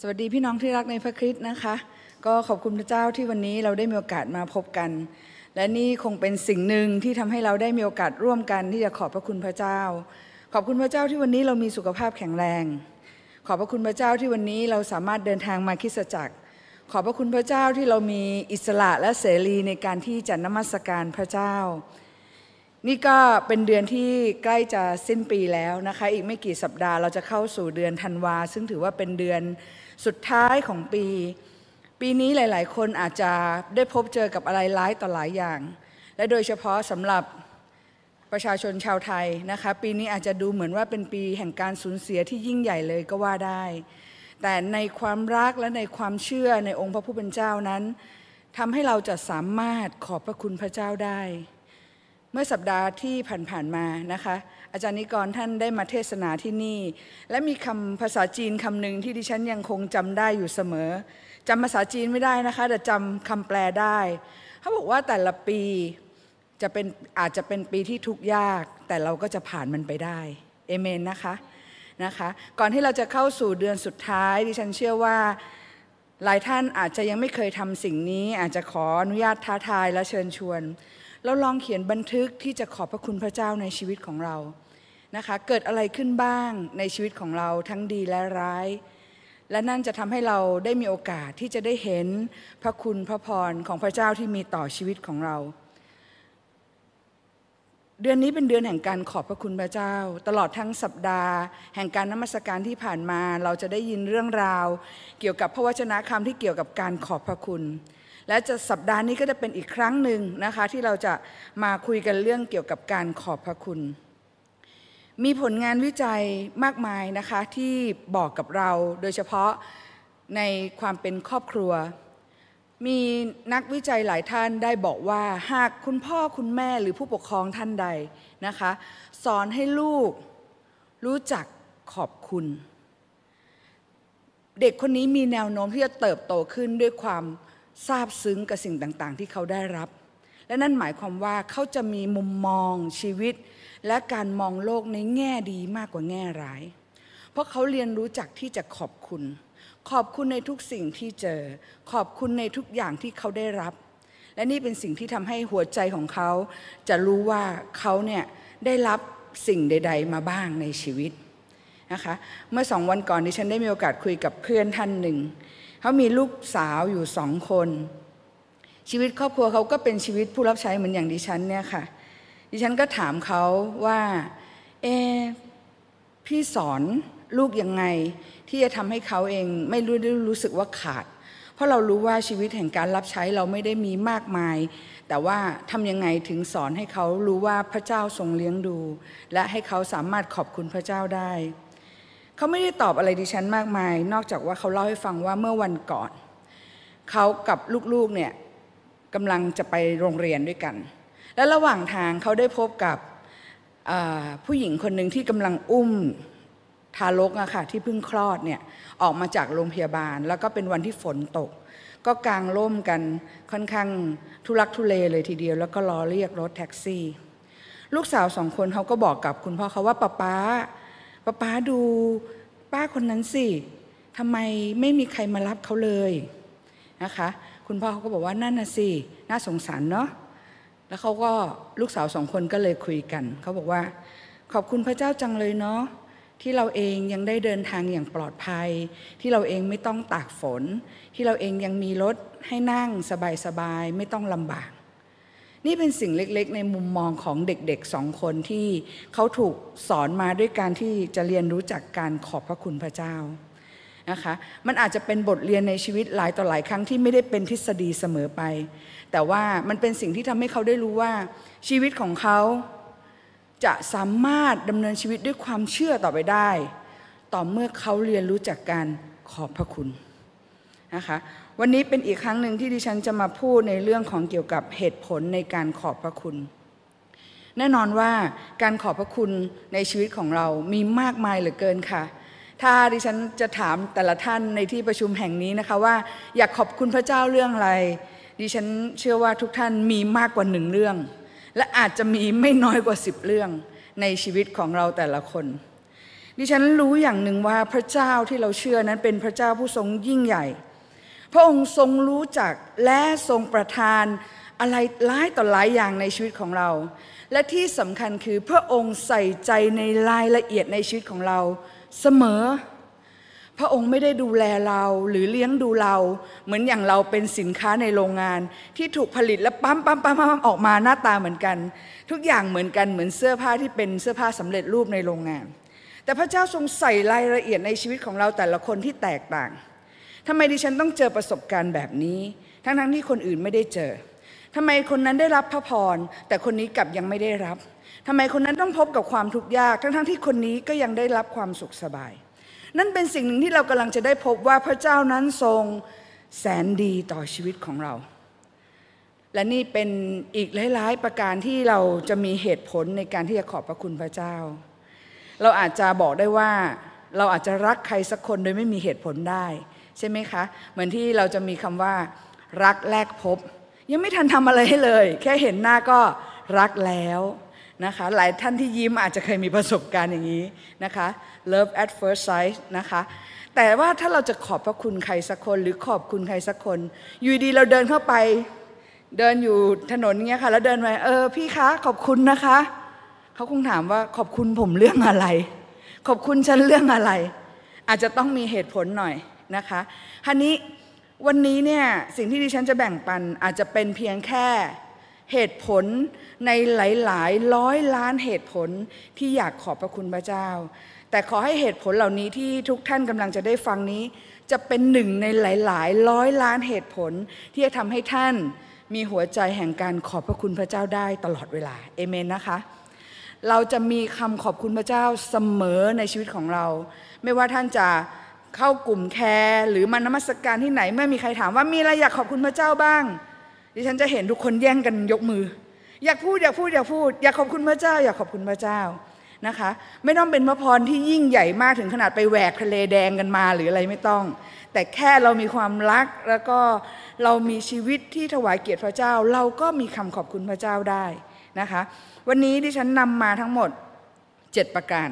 สวัสดีพี่น้องที่รักในพระคริสต์นะคะ ก็ขอบคุณพระเจ้าที่วันนี้เราได้มีโอกาสมาพบกัน และนี่คงเป็นสิ่งหนึ่งที่ทำให้เราได้มีโอกาสร่วมกัน ที่จะขอบพระคุณพระเจ้า ขอบคุณพระเจ้าที่วันนี้เรามีสุขภาพแข็งแรง ขอบพระคุณพระเจ้าที่วันนี้เราสามารถเดินทางมาคิสจักร ขอบพระคุณพระเจ้าที่เรามีอิสระและเสรีในการที่จะนมัสการพระเจ้า นี่ก็เป็นเดือนที่ใกล้จะสิ้นปีแล้วนะคะอีกไม่กี่สัปดาห์เราจะเข้าสู่เดือนธันวาซึ่งถือว่าเป็นเดือนสุดท้ายของปี ปีนี้หลาย ๆ คนอาจจะได้พบเจอกับอะไรร้ายต่อหลายอย่าง และโดยเฉพาะสำหรับประชาชนชาวไทยนะคะปีนี้อาจจะดูเหมือนว่าเป็นปีแห่งการสูญเสียที่ยิ่งใหญ่เลยก็ว่าได้ แต่ในความรักและในความเชื่อในองค์พระผู้เป็นเจ้านั้นทำให้เราจะสามารถขอบพระคุณพระเจ้าได้เมื่อสัปดาห์ที่ผ่านๆมานะคะ อาจารย์นิกรท่านได้มาเทศนาที่นี่ และมีคำภาษาจีนคำหนึ่งที่ดิฉันยังคงจำได้อยู่เสมอจำภาษาจีนไม่ได้นะคะ แต่จำคำแปลได้ เขาบอกว่าแต่ละปี จะเป็น อาจจะเป็นปีที่ทุกข์ยาก แต่เราก็จะผ่านมันไปได้เอเมนนะคะนะคะ ก่อนที่เราจะเข้าสู่เดือนสุดท้าย ดิฉันเชื่อว่าหลายท่านอาจจะยังไม่เคยทำสิ่งนี้ อาจจะขออนุญาตท้าทายและเชิญชวนเราลองเขียนบันทึกที่จะขอบพระคุณพระเจ้าในชีวิตของเรา นะคะ เกิดอะไรขึ้นบ้างในชีวิตของเราทั้งดีและร้าย และนั่นจะทำให้เราได้มีโอกาสที่จะได้เห็นพระคุณพระพรของพระเจ้าที่มีต่อชีวิตของเรา เดือนนี้เป็นเดือนแห่งการขอบพระคุณพระเจ้า ตลอดทั้งสัปดาห์แห่งการนมัสการที่ผ่านมาเราจะได้ยินเรื่องราว เกี่ยวกับพระวจนะคำที่เกี่ยวกับการขอบพระคุณและจะสัปดาห์นี้ก็จะเป็นอีกครั้งหนึ่งนะคะที่เราจะมาคุยกันเรื่องเกี่ยวกับการขอบพระคุณ มีผลงานวิจัยมากมายนะคะที่บอกกับเราโดยเฉพาะในความเป็นครอบครัว มีนักวิจัยหลายท่านได้บอกว่าหากคุณพ่อคุณแม่หรือผู้ปกครองท่านใดนะคะ สอนให้ลูกรู้จักขอบคุณ เด็กคนนี้มีแนวโน้มที่จะเติบโตขึ้นด้วยความซาบซึ้งกับสิ่งต่างๆ ที่เขาได้รับ และนั่นหมายความว่าเขาจะมีมุมมองชีวิตและการมองโลกในแง่ดีมากกว่าแง่ร้าย เพราะเขาเรียนรู้จักที่จะขอบคุณ ขอบคุณในทุกสิ่งที่เจอ ขอบคุณในทุกอย่างที่เขาได้รับ และนี่เป็นสิ่งที่ทำให้หัวใจของเขา จะรู้ว่าเขาเนี่ยได้รับสิ่งใด ๆ มาบ้างในชีวิตนะคะ เมื่อสองวันก่อนดิฉันได้มีโอกาสคุยกับเพื่อนท่านหนึ่งเขามีลูกสาวอยู่สองคน ชีวิตครอบครัวเขาก็เป็นชีวิตผู้รับใช้เหมือนอย่างดิฉันเนี่ยค่ะ ดิฉันก็ถามเขาว่า เอ พี่สอนลูกยังไง ที่จะทำให้เขาเองไม่รู้รู้สึกว่าขาด เพราะเรารู้ว่าชีวิตแห่งการรับใช้เราไม่ได้มีมากมาย แต่ว่าทำยังไงถึงสอนให้เขารู้ว่าพระเจ้าทรงเลี้ยงดู และให้เขาสามารถขอบคุณพระเจ้าได้เขาไม่ได้ตอบอะไรดิฉันมากมาย นอกจากว่าเขาเล่าให้ฟังว่าเมื่อวันก่อน เขากับลูกๆเนี่ยกำลังจะไปโรงเรียนด้วยกัน และระหว่างทางเขาได้พบกับผู้หญิงคนหนึ่งที่กำลังอุ้มทารกอะค่ะที่เพิ่งคลอดเนี่ยออกมาจากโรงพยาบาล แล้วก็เป็นวันที่ฝนตก ก็กางร่มกันค่อนข้างทุลักทุเลเลยทีเดียว แล้วก็รอเรียกรถแท็กซี่ ลูกสาวสองคนเขาก็บอกกับคุณพ่อเขาว่าป๊าป๊าป้าป้าดูป้าคนนั้นสิทำไมไม่มีใครมารับเขาเลยนะคะ คุณพ่อเขาก็บอกว่านั่นน่ะสิ น่าสงสารเนาะ แล้วเขาก็ลูกสาวสองคนก็เลยคุยกัน เขาบอกว่าขอบคุณพระเจ้าจังเลยเนาะ ที่เราเองยังได้เดินทางอย่างปลอดภัย ที่เราเองไม่ต้องตากฝน ที่เราเองยังมีรถให้นั่งสบายๆ ไม่ต้องลำบากนี่เป็นสิ่งเล็กๆ ในมุมมองของเด็กๆสองคนที่เขาถูกสอนมาด้วยการที่จะเรียนรู้จากการขอบพระคุณพระเจ้านะคะ มันอาจจะเป็นบทเรียนในชีวิตหลายต่อหลายครั้งที่ไม่ได้เป็นทฤษฎีเสมอไป แต่ว่ามันเป็นสิ่งที่ทำให้เขาได้รู้ว่าชีวิตของเขาจะสามารถดำเนินชีวิตด้วยความเชื่อต่อไปได้ ต่อเมื่อเขาเรียนรู้จากการขอบพระคุณนะคะวันนี้เป็นอีกครั้งหนึ่งที่ดิฉันจะมาพูดในเรื่องของเกี่ยวกับเหตุผลในการขอบพระคุณ แน่นอนว่าการขอบพระคุณในชีวิตของเรามีมากมายเหลือเกินค่ะ ถ้าดิฉันจะถามแต่ละท่านในที่ประชุมแห่งนี้นะคะว่าอยากขอบคุณพระเจ้าเรื่องอะไร ดิฉันเชื่อว่าทุกท่านมีมากกว่าหนึ่งเรื่อง และอาจจะมีไม่น้อยกว่าสิบเรื่องในชีวิตของเราแต่ละคน ดิฉันรู้อย่างหนึ่งว่าพระเจ้าที่เราเชื่อนั้นเป็นพระเจ้าผู้ทรงยิ่งใหญ่พระองค์ทรงรู้จักและทรงประทานอะไรหลายต่อหลายอย่างในชีวิตของเรา และที่สำคัญคือพระองค์ใส่ใจในรายละเอียดในชีวิตของเราเสมอ พระองค์ไม่ได้ดูแลเราหรือเลี้ยงดูเรา เหมือนอย่างเราเป็นสินค้าในโรงงาน ที่ถูกผลิตและปั๊มปั๊มปั๊มปั๊มออกมาหน้าตาเหมือนกัน ทุกอย่างเหมือนกันเหมือนเสื้อผ้าที่เป็นเสื้อผ้าสำเร็จรูปในโรงงาน แต่พระเจ้าทรงใส่รายละเอียดในชีวิตของเราแต่ละคนที่แตกต่างทำไมดิฉันต้องเจอประสบการณ์แบบนี้ทั้งๆทที่คนอื่นไม่ได้เจอ ทำไมคนนั้นได้รับพระพรแต่คนนี้กลับยังไม่ได้รับ ทำไมคนนั้นต้องพบกับความทุกข์ยากทั้งๆทที่คนนี้ก็ยังได้รับความสุขสบาย นั่นเป็นสิ่งหนึ่งที่เรากำลังจะได้พบว่าพระเจ้านั้นทรงแสนดีต่อชีวิตของเรา และนี่เป็นอีกหลายๆ ประการที่เราจะมีเหตุผลในการที่จะขอบพระคุณพระเจ้า เราอาจจะบอกได้ว่าเราอาจจะรักใครสักคนโดยไม่มีเหตุผลได้ใช่ไหมคะ เหมือนที่เราจะมีคำว่า รักแรกพบ ยังไม่ทันทำอะไรให้เลย แค่เห็นหน้าก็รักแล้วนะคะหลายท่านที่ยิ้มอาจจะเคยมีประสบการณ์อย่างนี้นะคะ love at first sight นะคะแต่ว่าถ้าเราจะขอบพระคุณใครสักคนหรือขอบคุณใครสักคน อยู่ดีเราเดินเข้าไปเดินอยู่ถนนเงี้ยค่ะแล้วเดินไปเออ พี่คะขอบคุณนะคะ เขาคงถามว่าขอบคุณผมเรื่องอะไร ขอบคุณฉันเรื่องอะไร อาจจะต้องมีเหตุผลหน่อยนะคะทีนนี้วันนี้เนี่ยสิ่งที่ดิฉันจะแบ่งปันอาจจะเป็นเพียงแค่เหตุผลในหลายๆร้อยล้านเหตุผลที่อยากขอบพระคุณพระเจ้า แต่ขอให้เหตุผลเหล่านี้ที่ทุกท่านกำลังจะได้ฟังนี้ จะเป็นหนึ่งในหลายๆ ร้อยล้านเหตุผลที่จะทำให้ท่านมีหัวใจแห่งการขอบพระคุณพระเจ้าได้ตลอดเวลาเอเมนนะคะ เราจะมีคำขอบคุณพระเจ้าเสมอในชีวิตของเรา ไม่ว่าท่านจะเข้ากลุ่มแคร์หรือมานมัสการที่ไหนเมื่อมีใครถามว่ามีอะไรอยากขอบคุณพระเจ้าบ้าง ดิฉันจะเห็นทุกคนแย่งกันยกมือ อยากพูดอยากพูดอยากพูด อยากขอบคุณพระเจ้า อยากขอบคุณพระเจ้านะคะ ไม่ต้องเป็นพระพรที่ยิ่งใหญ่มากถึงขนาดไปแหวกทะเลแดงกันมาหรืออะไรไม่ต้อง แต่แค่เรามีความรักแล้วก็เรามีชีวิตที่ถวายเกียรติพระเจ้า เราก็มีคำขอบคุณพระเจ้าได้นะคะ วันนี้ดิฉันนำมาทั้งหมด7ประการ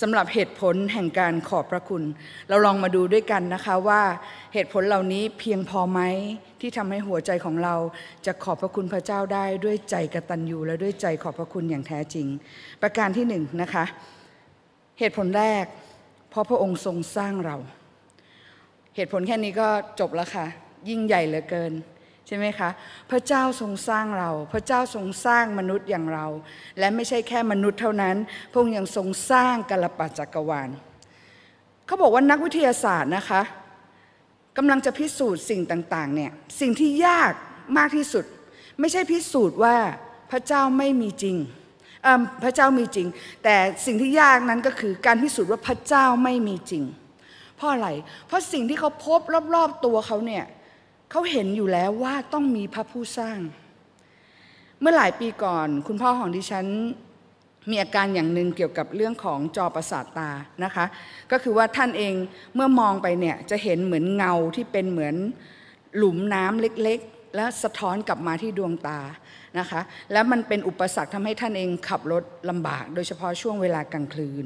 สำหรับเหตุผลแห่งการขอบพระคุณ เราลองมาดูด้วยกันนะคะว่าเหตุผลเหล่านี้เพียงพอไหมที่ทำให้หัวใจของเรา จะขอบพระคุณพระเจ้าได้ ด้วยใจกระตันยูและด้วยใจขอบพระคุณอย่างแท้จริง ประการที่หนึ่งนะคะ เหตุผลแรกเพราะพระองค์ทรงสร้างเรา เหตุผลแค่นี้ก็จบแล้วค่ะ ยิ่งใหญ่เหลือเกินใช่ไหมคะพระเจ้าทรงสร้างเรา พระเจ้าทรงสร้างมนุษย์อย่างเรา และไม่ใช่แค่มนุษย์เท่านั้นพระองค์ยังทรงสร้างกาลปจักรวาล เขาบอกว่านักวิทยาศาสตร์นะคะกำลังจะพิสูจน์สิ่งต่างๆเนี่ยสิ่งที่ยากมากที่สุด ไม่ใช่พิสูจน์ว่าพระเจ้าไม่มีจริงพระเจ้ามีจริง แต่สิ่งที่ยากนั้นก็คือการพิสูจน์ว่าพระเจ้าไม่มีจริงเพราะอะไรเพราะสิ่งที่เขาพบรอบๆตัวเขาเนี่ยเขาเห็นอยู่แล้วว่าต้องมีพระผู้สร้าง เมื่อหลายปีก่อน คุณพ่อของดิฉันมีอาการอย่างหนึ่งเกี่ยวกับเรื่องของจอประสาทตานะคะ ก็คือว่าท่านเองเมื่อมองไปเนี่ย จะเห็นเหมือนเงาที่เป็นเหมือนหลุมน้ำเล็กๆ และสะท้อนกลับมาที่ดวงตานะคะและมันเป็นอุปสรรคทำให้ท่านเองขับรถลำบาก โดยเฉพาะช่วงเวลากลางคืน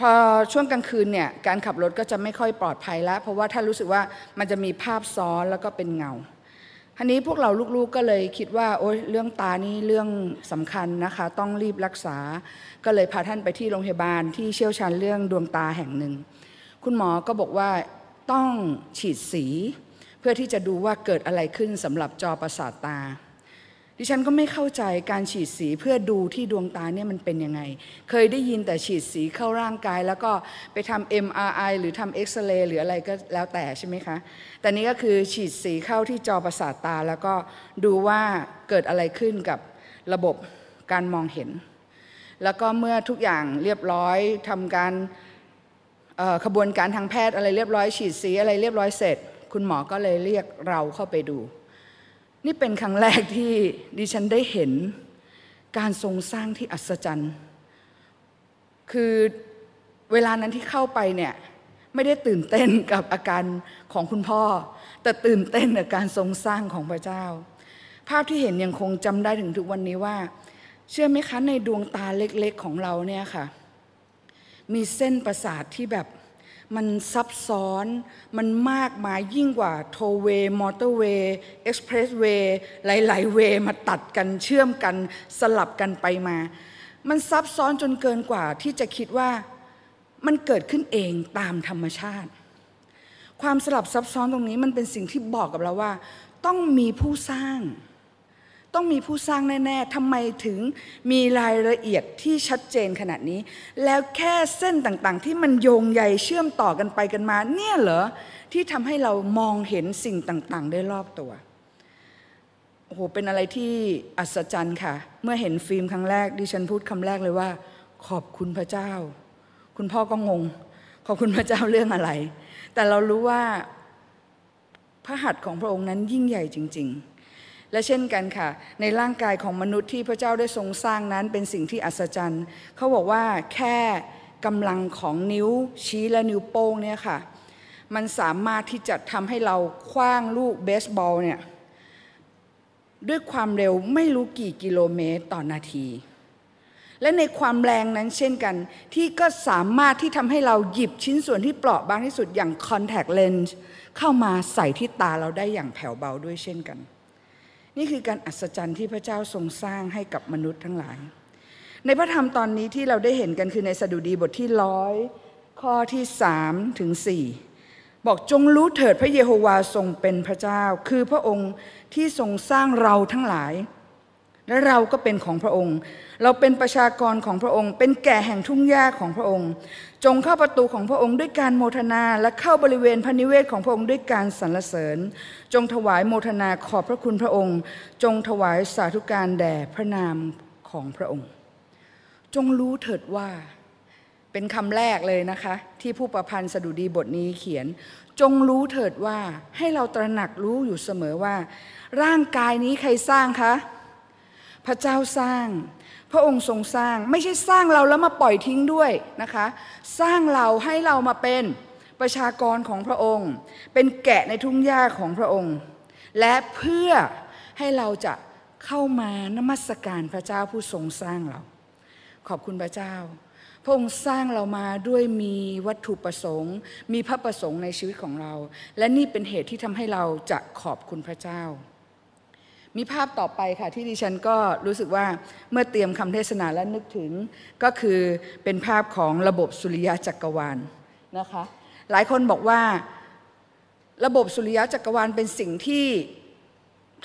พอช่วงกลางคืนเนี่ยการขับรถก็จะไม่ค่อยปลอดภัยแล้ว เพราะว่าถ้ารู้สึกว่ามันจะมีภาพซ้อนแล้วก็เป็นเงาทีนี้พวกเราลูกๆก็เลยคิดว่าโอ๊ยเรื่องตานี่เรื่องสำคัญนะคะ ต้องรีบรักษา ก็เลยพาท่านไปที่โรงพยาบาลที่เชี่ยวชาญเรื่องดวงตาแห่งหนึ่ง คุณหมอก็บอกว่าต้องฉีดสี เพื่อที่จะดูว่าเกิดอะไรขึ้นสำหรับจอประสาทตาดิฉันก็ไม่เข้าใจการฉีดสีเพื่อดูที่ดวงตาเนี่ยมันเป็นยังไง เคยได้ยินแต่ฉีดสีเข้าร่างกาย แล้วก็ไปทำ MRI หรือทำเอ็กซเรย์หรืออะไรก็แล้วแต่ใช่ไหมคะ แต่นี้ก็คือฉีดสีเข้าที่จอประสาทตา แล้วก็ดูว่าเกิดอะไรขึ้นกับระบบการมองเห็น แล้วก็เมื่อทุกอย่างเรียบร้อยทำการขบวนการทางแพทย์อะไรเรียบร้อยฉีดสีอะไรเรียบร้อยเสร็จ คุณหมอก็เลยเรียกเราเข้าไปดูนี่เป็นครั้งแรกที่ดิฉันได้เห็นการทรงสร้างที่อัศจรรย์ คือเวลานั้นที่เข้าไปเนี่ย ไม่ได้ตื่นเต้นกับอาการของคุณพ่อ แต่ตื่นเต้นกับการทรงสร้างของพระเจ้า ภาพที่เห็นยังคงจำได้ถึงทุกวันนี้ว่า เชื่อไหมคะในดวงตาเล็กๆของเราเนี่ยค่ะ มีเส้นประสาทที่แบบมันซับซ้อนมันมากมายยิ่งกว่าโทเวย์มอเตอร์เวย์เอ็กซ์เพรสเวย์หลายๆเวย์ มาตัดกัน เชื่อมกัน สลับกันไปมา มันซับซ้อนจนเกินกว่าที่จะคิดว่ามันเกิดขึ้นเองตามธรรมชาติ ความสลับซับซ้อนตรงนี้มันเป็นสิ่งที่บอกกับเราว่า ต้องมีผู้สร้างต้องมีผู้สร้างแน่ ๆ ทำไมถึงมีรายละเอียดที่ชัดเจนขนาดนี้ แล้วแค่เส้นต่างๆ ที่มันโยงใยเชื่อมต่อกันไปกันมา เนี่ยเหรอ ที่ทำให้เรามองเห็นสิ่งต่าง ๆ ได้รอบตัว โอ้โห เป็นอะไรที่อัศจรรย์ค่ะ เมื่อเห็นฟิล์มครั้งแรก ดิฉันพูดคำแรกเลยว่า ขอบคุณพระเจ้า คุณพ่อก็งง ขอบคุณพระเจ้าเรื่องอะไร แต่เรารู้ว่าพระหัตถ์ของพระองค์นั้นยิ่งใหญ่จริง ๆและเช่นกันค่ะในร่างกายของมนุษย์ที่พระเจ้าได้ทรงสร้างนั้นเป็นสิ่งที่อัศจรรย์ เขาบอกว่าแค่กำลังของนิ้วชี้และนิ้วโป้งเนี่ยค่ะ มันสามารถที่จะทำให้เราคว้างลูกเบสบอลเนี่ย ด้วยความเร็วไม่รู้กี่กิโลเมตรต่อนาที และในความแรงนั้นเช่นกัน ที่ก็สามารถที่ทำให้เราหยิบชิ้นส่วนที่เปราะบางที่สุดอย่างคอนแทคเลนส์เข้ามาใส่ที่ตาเราได้อย่างแผ่วเบาด้วยเช่นกันนี่คือการอัศจรรย์ที่พระเจ้าทรงสร้างให้กับมนุษย์ทั้งหลาย ในพระธรรมตอนนี้ที่เราได้เห็นกันคือในสดุดีบทที่ร้อยข้อที่สามถึงสี่บอกจงรู้เถิดพระเยโฮวาทรงเป็นพระเจ้า คือพระองค์ที่ทรงสร้างเราทั้งหลาย และเราก็เป็นของพระองค์ เราเป็นประชากรของพระองค์ เป็นแก่แห่งทุ่งหญ้าของพระองค์จงเข้าประตูของพระองค์ด้วยการโมทนาและเข้าบริเวณพระนิเวศของพระองค์ด้วยการสรรเสริญ จงถวายโมทนาขอบพระคุณพระองค์ จงถวายสาธุการแด่พระนามของพระองค์ จงรู้เถิดว่าเป็นคำแรกเลยนะคะ ที่ผู้ประพันธ์สดุดีบทนี้เขียน จงรู้เถิดว่าให้เราตระหนักรู้อยู่เสมอว่า ร่างกายนี้ใครสร้างคะพระเจ้าสร้างพระองค์ทรงสร้างไม่ใช่สร้างเราแล้วมาปล่อยทิ้งด้วยนะคะ สร้างเราให้เรามาเป็นประชากรของพระองค์ เป็นแกะในทุ่งหญ้าของพระองค์ และเพื่อให้เราจะเข้ามานมัสการพระเจ้าผู้ทรงสร้างเรา ขอบคุณพระเจ้า พระองค์สร้างเรามาด้วยมีวัตถุประสงค์ มีพระประสงค์ในชีวิตของเรา และนี่เป็นเหตุที่ทำให้เราจะขอบคุณพระเจ้ามีภาพต่อไปค่ะที่ดิฉันก็รู้สึกว่าเมื่อเตรียมคำเทศนาและนึกถึงก็คือเป็นภาพของระบบสุริยะจักรวาลนะคะหลายคนบอกว่าระบบสุริยะจักรวาลเป็นสิ่งที่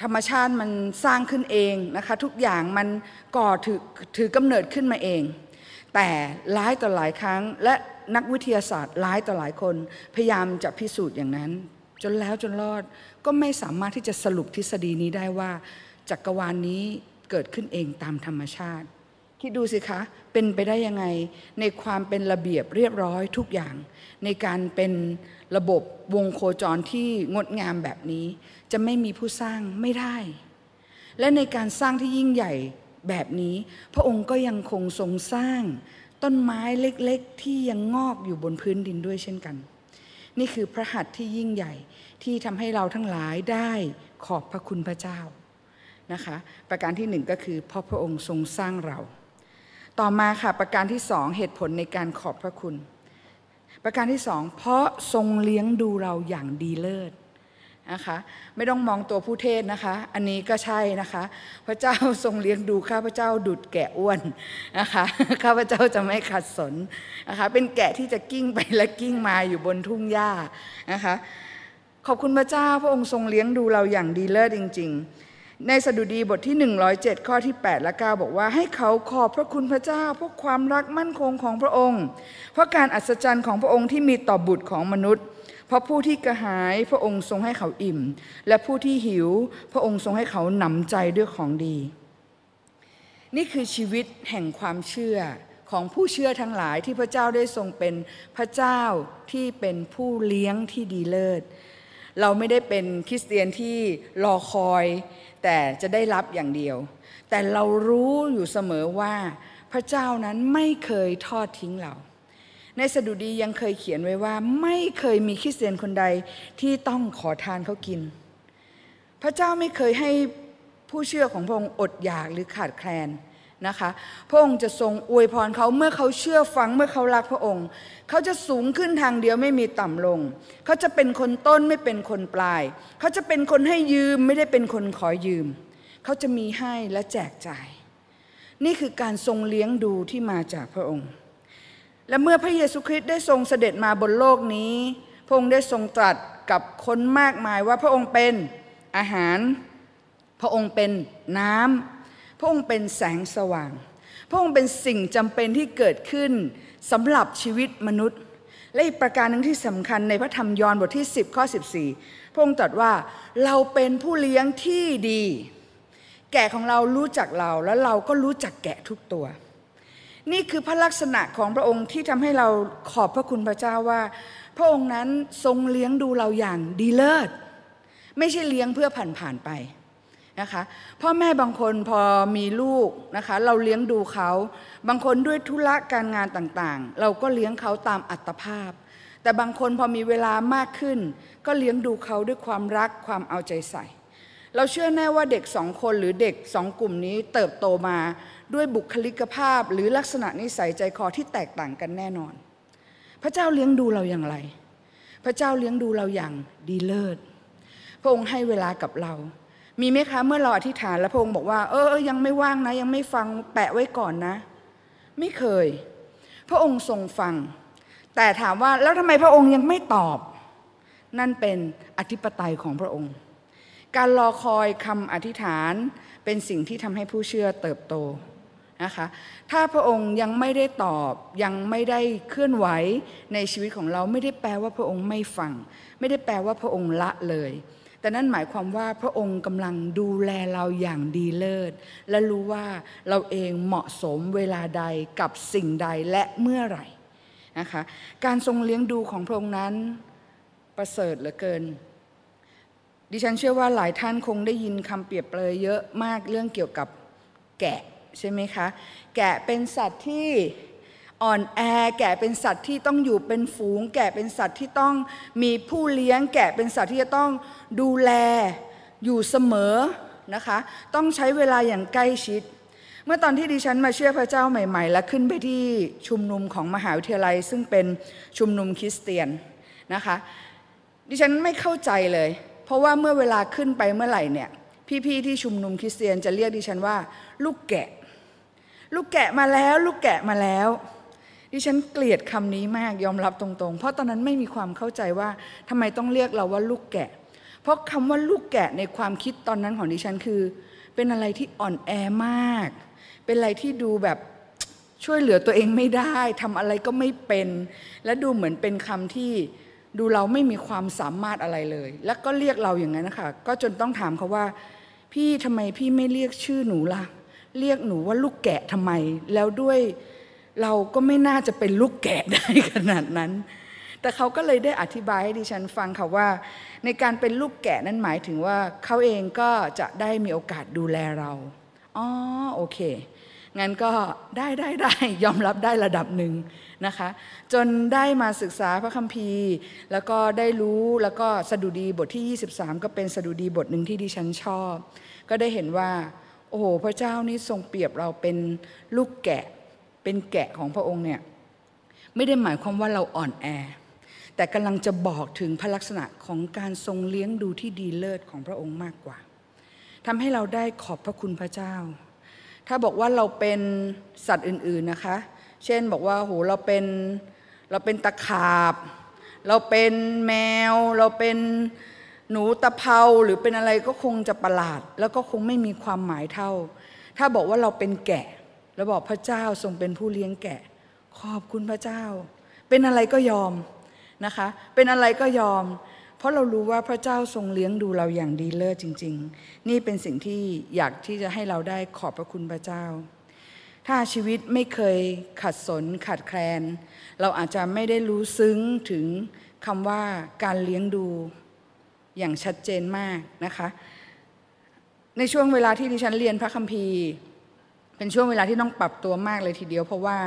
ธรรมชาติมันสร้างขึ้นเองนะคะทุกอย่างมันก่อถือถือกำเนิดขึ้นมาเอง แต่หลายต่อหลายครั้งและนักวิทยาศาสตร์ หลายต่อหลายคนพยายามจะพิสูจน์อย่างนั้นจนแล้วจนรอดก็ไม่สามารถที่จะสรุปทฤษฎีนี้ได้ว่า จักรวาลนนี้เกิดขึ้นเองตามธรรมชาติคิดดูสิคะ เป็นไปได้ยังไง ในความเป็นระเบียบเรียบร้อยทุกอย่าง ในการเป็นระบบวงโครจรที่งดงามแบบนี้ จะไม่มีผู้สร้างไม่ได้ และในการสร้างที่ยิ่งใหญ่แบบนี้ พระองค์ก็ยังคงทรงสร้าง ต้นไม้เล็กๆ ที่ยังงอกอยู่บนพื้นดินด้วยเช่นกัน นี่คือพระหัตถ์ที่ยิ่งใหญ่ที่ทำให้เราทั้งหลายได้ขอบพระคุณพระเจ้านะคะ ประการที่หนึ่งก็คือเพราะพระองค์ทรงสร้างเรา ต่อมาค่ะ ประการที่สองเหตุผลในการขอบพระคุณ ประการที่สอง เพราะทรงเลี้ยงดูเราอย่างดีเลิศนะคะ ไม่ต้องมองตัวผู้เทศนะคะ อันนี้ก็ใช่นะคะ พระเจ้าทรงเลี้ยงดูข้าพระเจ้าดุดแกะอ้วนนะคะ ข้าพระเจ้าจะไม่ขัดสนนะคะ เป็นแกะที่จะกิ้งไปและกิ้งมาอยู่บนทุ่งหญ้านะคะขอบคุณพระเจ้า พระองค์ทรงเลี้ยงดูเราอย่างดีเลิศจริงๆ ในสดุดีบทที่ 107 ข้อที่8และ 9 บอกว่า ให้เขาขอบพระคุณพระเจ้าเพราะความรักมั่นคงของพระองค์ เพราะการอัศจรรย์ของพระองค์ที่มีต่อบุตรของมนุษย์ เพราะผู้ที่กระหายพระองค์ทรงให้เขาอิ่ม และผู้ที่หิวพระองค์ทรงให้เขาหนำใจด้วยของดี นี่คือชีวิตแห่งความเชื่อของผู้เชื่อทั้งหลายที่พระเจ้าได้ทรงเป็นพระเจ้าที่เป็นผู้เลี้ยงที่ดีเลิศเราไม่ได้เป็นคริสเตียนที่รอคอยแต่จะได้รับอย่างเดียว แต่เรารู้อยู่เสมอว่า พระเจ้านั้นไม่เคยทอดทิ้งเราในสดุดียังเคยเขียนไว้ว่าไม่เคยมีคริสเตียนคนใดที่ต้องขอทานเขากิน พระเจ้าไม่เคยให้ผู้เชื่อของพระองค์อดอยากหรือขาดแคลนนะคะพระองค์จะทรงอวยพรเขาเมื่อเขาเชื่อฟังเมื่อเขารักพระองค์ เขาจะสูงขึ้นทางเดียวไม่มีต่ำลง เขาจะเป็นคนต้นไม่เป็นคนปลาย เขาจะเป็นคนให้ยืมไม่ได้เป็นคนขอยืม เขาจะมีให้และแจกจ่าย นี่คือการทรงเลี้ยงดูที่มาจากพระองค์ และเมื่อพระเยซูคริสต์ได้ทรงเสด็จมาบนโลกนี้ พระองค์ได้ทรงตรัสกับคนมากมายว่าพระองค์เป็นอาหาร พระองค์เป็นน้ำพระองค์เป็นแสงสว่าง พระองค์เป็นสิ่งจำเป็นที่เกิดขึ้นสำหรับชีวิตมนุษย์ และอีกประการหนึ่งที่สำคัญในพระธรรมยอห์นบทที่ 10ข้อ14 พระองค์ตรัสว่าเราเป็นผู้เลี้ยงที่ดี แกะของเรารู้จักเราแล้วเราก็รู้จักแกะทุกตัว นี่คือพระลักษณะของพระองค์ที่ทำให้เราขอบพระคุณพระเจ้าว่า พระองค์นั้นทรงเลี้ยงดูเราอย่างดีเลิศไม่ใช่เลี้ยงเพื่อผ่านผ่านไปนะคะพ่อแม่บางคนพอมีลูกนะคะ เราเลี้ยงดูเขา บางคนด้วยธุระการงานต่างๆ เราก็เลี้ยงเขาตามอัตภาพ แต่บางคนพอมีเวลามากขึ้น ก็เลี้ยงดูเขาด้วยความรักความเอาใจใส่ เราเชื่อแน่ว่าเด็กสองคนหรือเด็กสองกลุ่มนี้ เติบโตมาด้วยบุคลิกภาพ หรือลักษณะนิสัยใจคอที่แตกต่างกันแน่นอน พระเจ้าเลี้ยงดูเราอย่างไร พระเจ้าเลี้ยงดูเราอย่างดีเลิศพระองค์ให้เวลากับเรามีไหมคะเมื่อเราอธิษฐานแล้วพระองค์บอกว่า เออยังไม่ว่างนะยังไม่ฟังแปะไว้ก่อนนะ ไม่เคย พระองค์ทรงฟัง แต่ถามว่าแล้วทำไมพระองค์ยังไม่ตอบนั่นเป็นอธิปไตยของพระองค์ การรอคอยคำอธิษฐานเป็นสิ่งที่ทำให้ผู้เชื่อเติบโตนะคะถ้าพระองค์ยังไม่ได้ตอบยังไม่ได้เคลื่อนไหวในชีวิตของเราไม่ได้แปลว่าพระองค์ไม่ฟัง ไม่ได้แปลว่าพระองค์ละเลยแต่นั่นหมายความว่าพระองค์กำลังดูแลเราอย่างดีเลิศ และรู้ว่าเราเองเหมาะสมเวลาใดกับสิ่งใดและเมื่อไหร่นะคะการทรงเลี้ยงดูของพระองค์นั้นประเสริฐเหลือเกิน ดิฉันเชื่อว่าหลายท่านคงได้ยินคำเปรียบเปรยเยอะมากเรื่องเกี่ยวกับแกะใช่ไหมคะ แกะเป็นสัตว์ที่อ่อนแอแก่เป็นสัตว์ที่ต้องอยู่เป็นฝูงแก่เป็นสัตว์ที่ต้องมีผู้เลี้ยง แก่เป็นสัตว์ที่จะต้องดูแลอยู่เสมอนะคะ ต้องใช้เวลาอย่างใกล้ชิด เมื่อตอนที่ดิฉันมาเชื่อพระเจ้าใหม่ๆ และขึ้นไปที่ชุมนุมของมหาวิทยาลัยซึ่งเป็นชุมนุมคริสเตียนนะคะ ดิฉันไม่เข้าใจเลย เพราะว่าเมื่อเวลาขึ้นไปเมื่อไหร่เนี่ยพี่ๆที่ชุมนุมคริสเตียนจะเรียกดิฉันว่าลูกแกะ ลูกแกะมาแล้วลูกแกะมาแล้วดิฉันเกลียดคำนี้มากยอมรับตรง ๆ เพราะตอนนั้นไม่มีความเข้าใจว่าทำไมต้องเรียกเราว่าลูกแกะ เพราะคำว่าลูกแกะในความคิดตอนนั้นของดิฉันคือ เป็นอะไรที่อ่อนแอมาก เป็นอะไรที่ดูแบบช่วยเหลือตัวเองไม่ได้ทำอะไรก็ไม่เป็น และดูเหมือนเป็นคำที่ดูเราไม่มีความสามารถอะไรเลย แล้วก็เรียกเราอย่างนั้นนะคะก็จนต้องถามเขาว่า พี่ทำไมพี่ไม่เรียกชื่อหนูล่ะเรียกหนูว่าลูกแกะทำไมแล้วด้วยเราก็ไม่น่าจะเป็นลูกแกะได้ขนาดนั้น แต่เขาก็เลยได้อธิบายให้ดิฉันฟังค่ะว่า ในการเป็นลูกแกะนั้นหมายถึงว่า เขาเองก็จะได้มีโอกาสดูแลเรา อ๋อ โอเค งั้นก็ได้ได้ได้ยอมรับได้ระดับหนึ่งนะคะ จนได้มาศึกษาพระคัมภีร์ แล้วก็ได้รู้แล้วก็สดุดีบทที่23ก็เป็นสดุดีบทหนึ่งที่ดิฉันชอบ ก็ได้เห็นว่า โอ้โหพระเจ้านี่ทรงเปรียบเราเป็นลูกแกะเป็นแกะของพระองค์เนี่ยไม่ได้หมายความว่าเราอ่อนแอ แต่กำลังจะบอกถึงพระลักษณะของการทรงเลี้ยงดูที่ดีเลิศของพระองค์มากกว่าทำให้เราได้ขอบพระคุณพระเจ้า ถ้าบอกว่าเราเป็นสัตว์อื่น ๆนะคะ เช่นบอกว่าโหเราเป็นเราเป็นตะขาบ เราเป็นแมว เราเป็นหนูตะเภา หรือเป็นอะไรก็คงจะประหลาด แล้วก็คงไม่มีความหมายเท่า ถ้าบอกว่าเราเป็นแกะเราบอกพระเจ้าทรงเป็นผู้เลี้ยงแกะ ขอบคุณพระเจ้า เป็นอะไรก็ยอม นะคะเป็นอะไรก็ยอม เพราะเรารู้ว่าพระเจ้าทรงเลี้ยงดูเราอย่างดีเลิศจริง ๆ นี่เป็นสิ่งที่อยากที่จะให้เราได้ขอบพระคุณพระเจ้า ถ้าชีวิตไม่เคยขัดสนขัดแคลน เราอาจจะไม่ได้รู้ซึ้งถึงคำว่าการเลี้ยงดู อย่างชัดเจนมากนะคะ ในช่วงเวลาที่ดิฉันเรียนพระคัมภีร์เป็นช่วงเวลาที่ต้องปรับตัวมากเลยทีเดียว เพราะว่า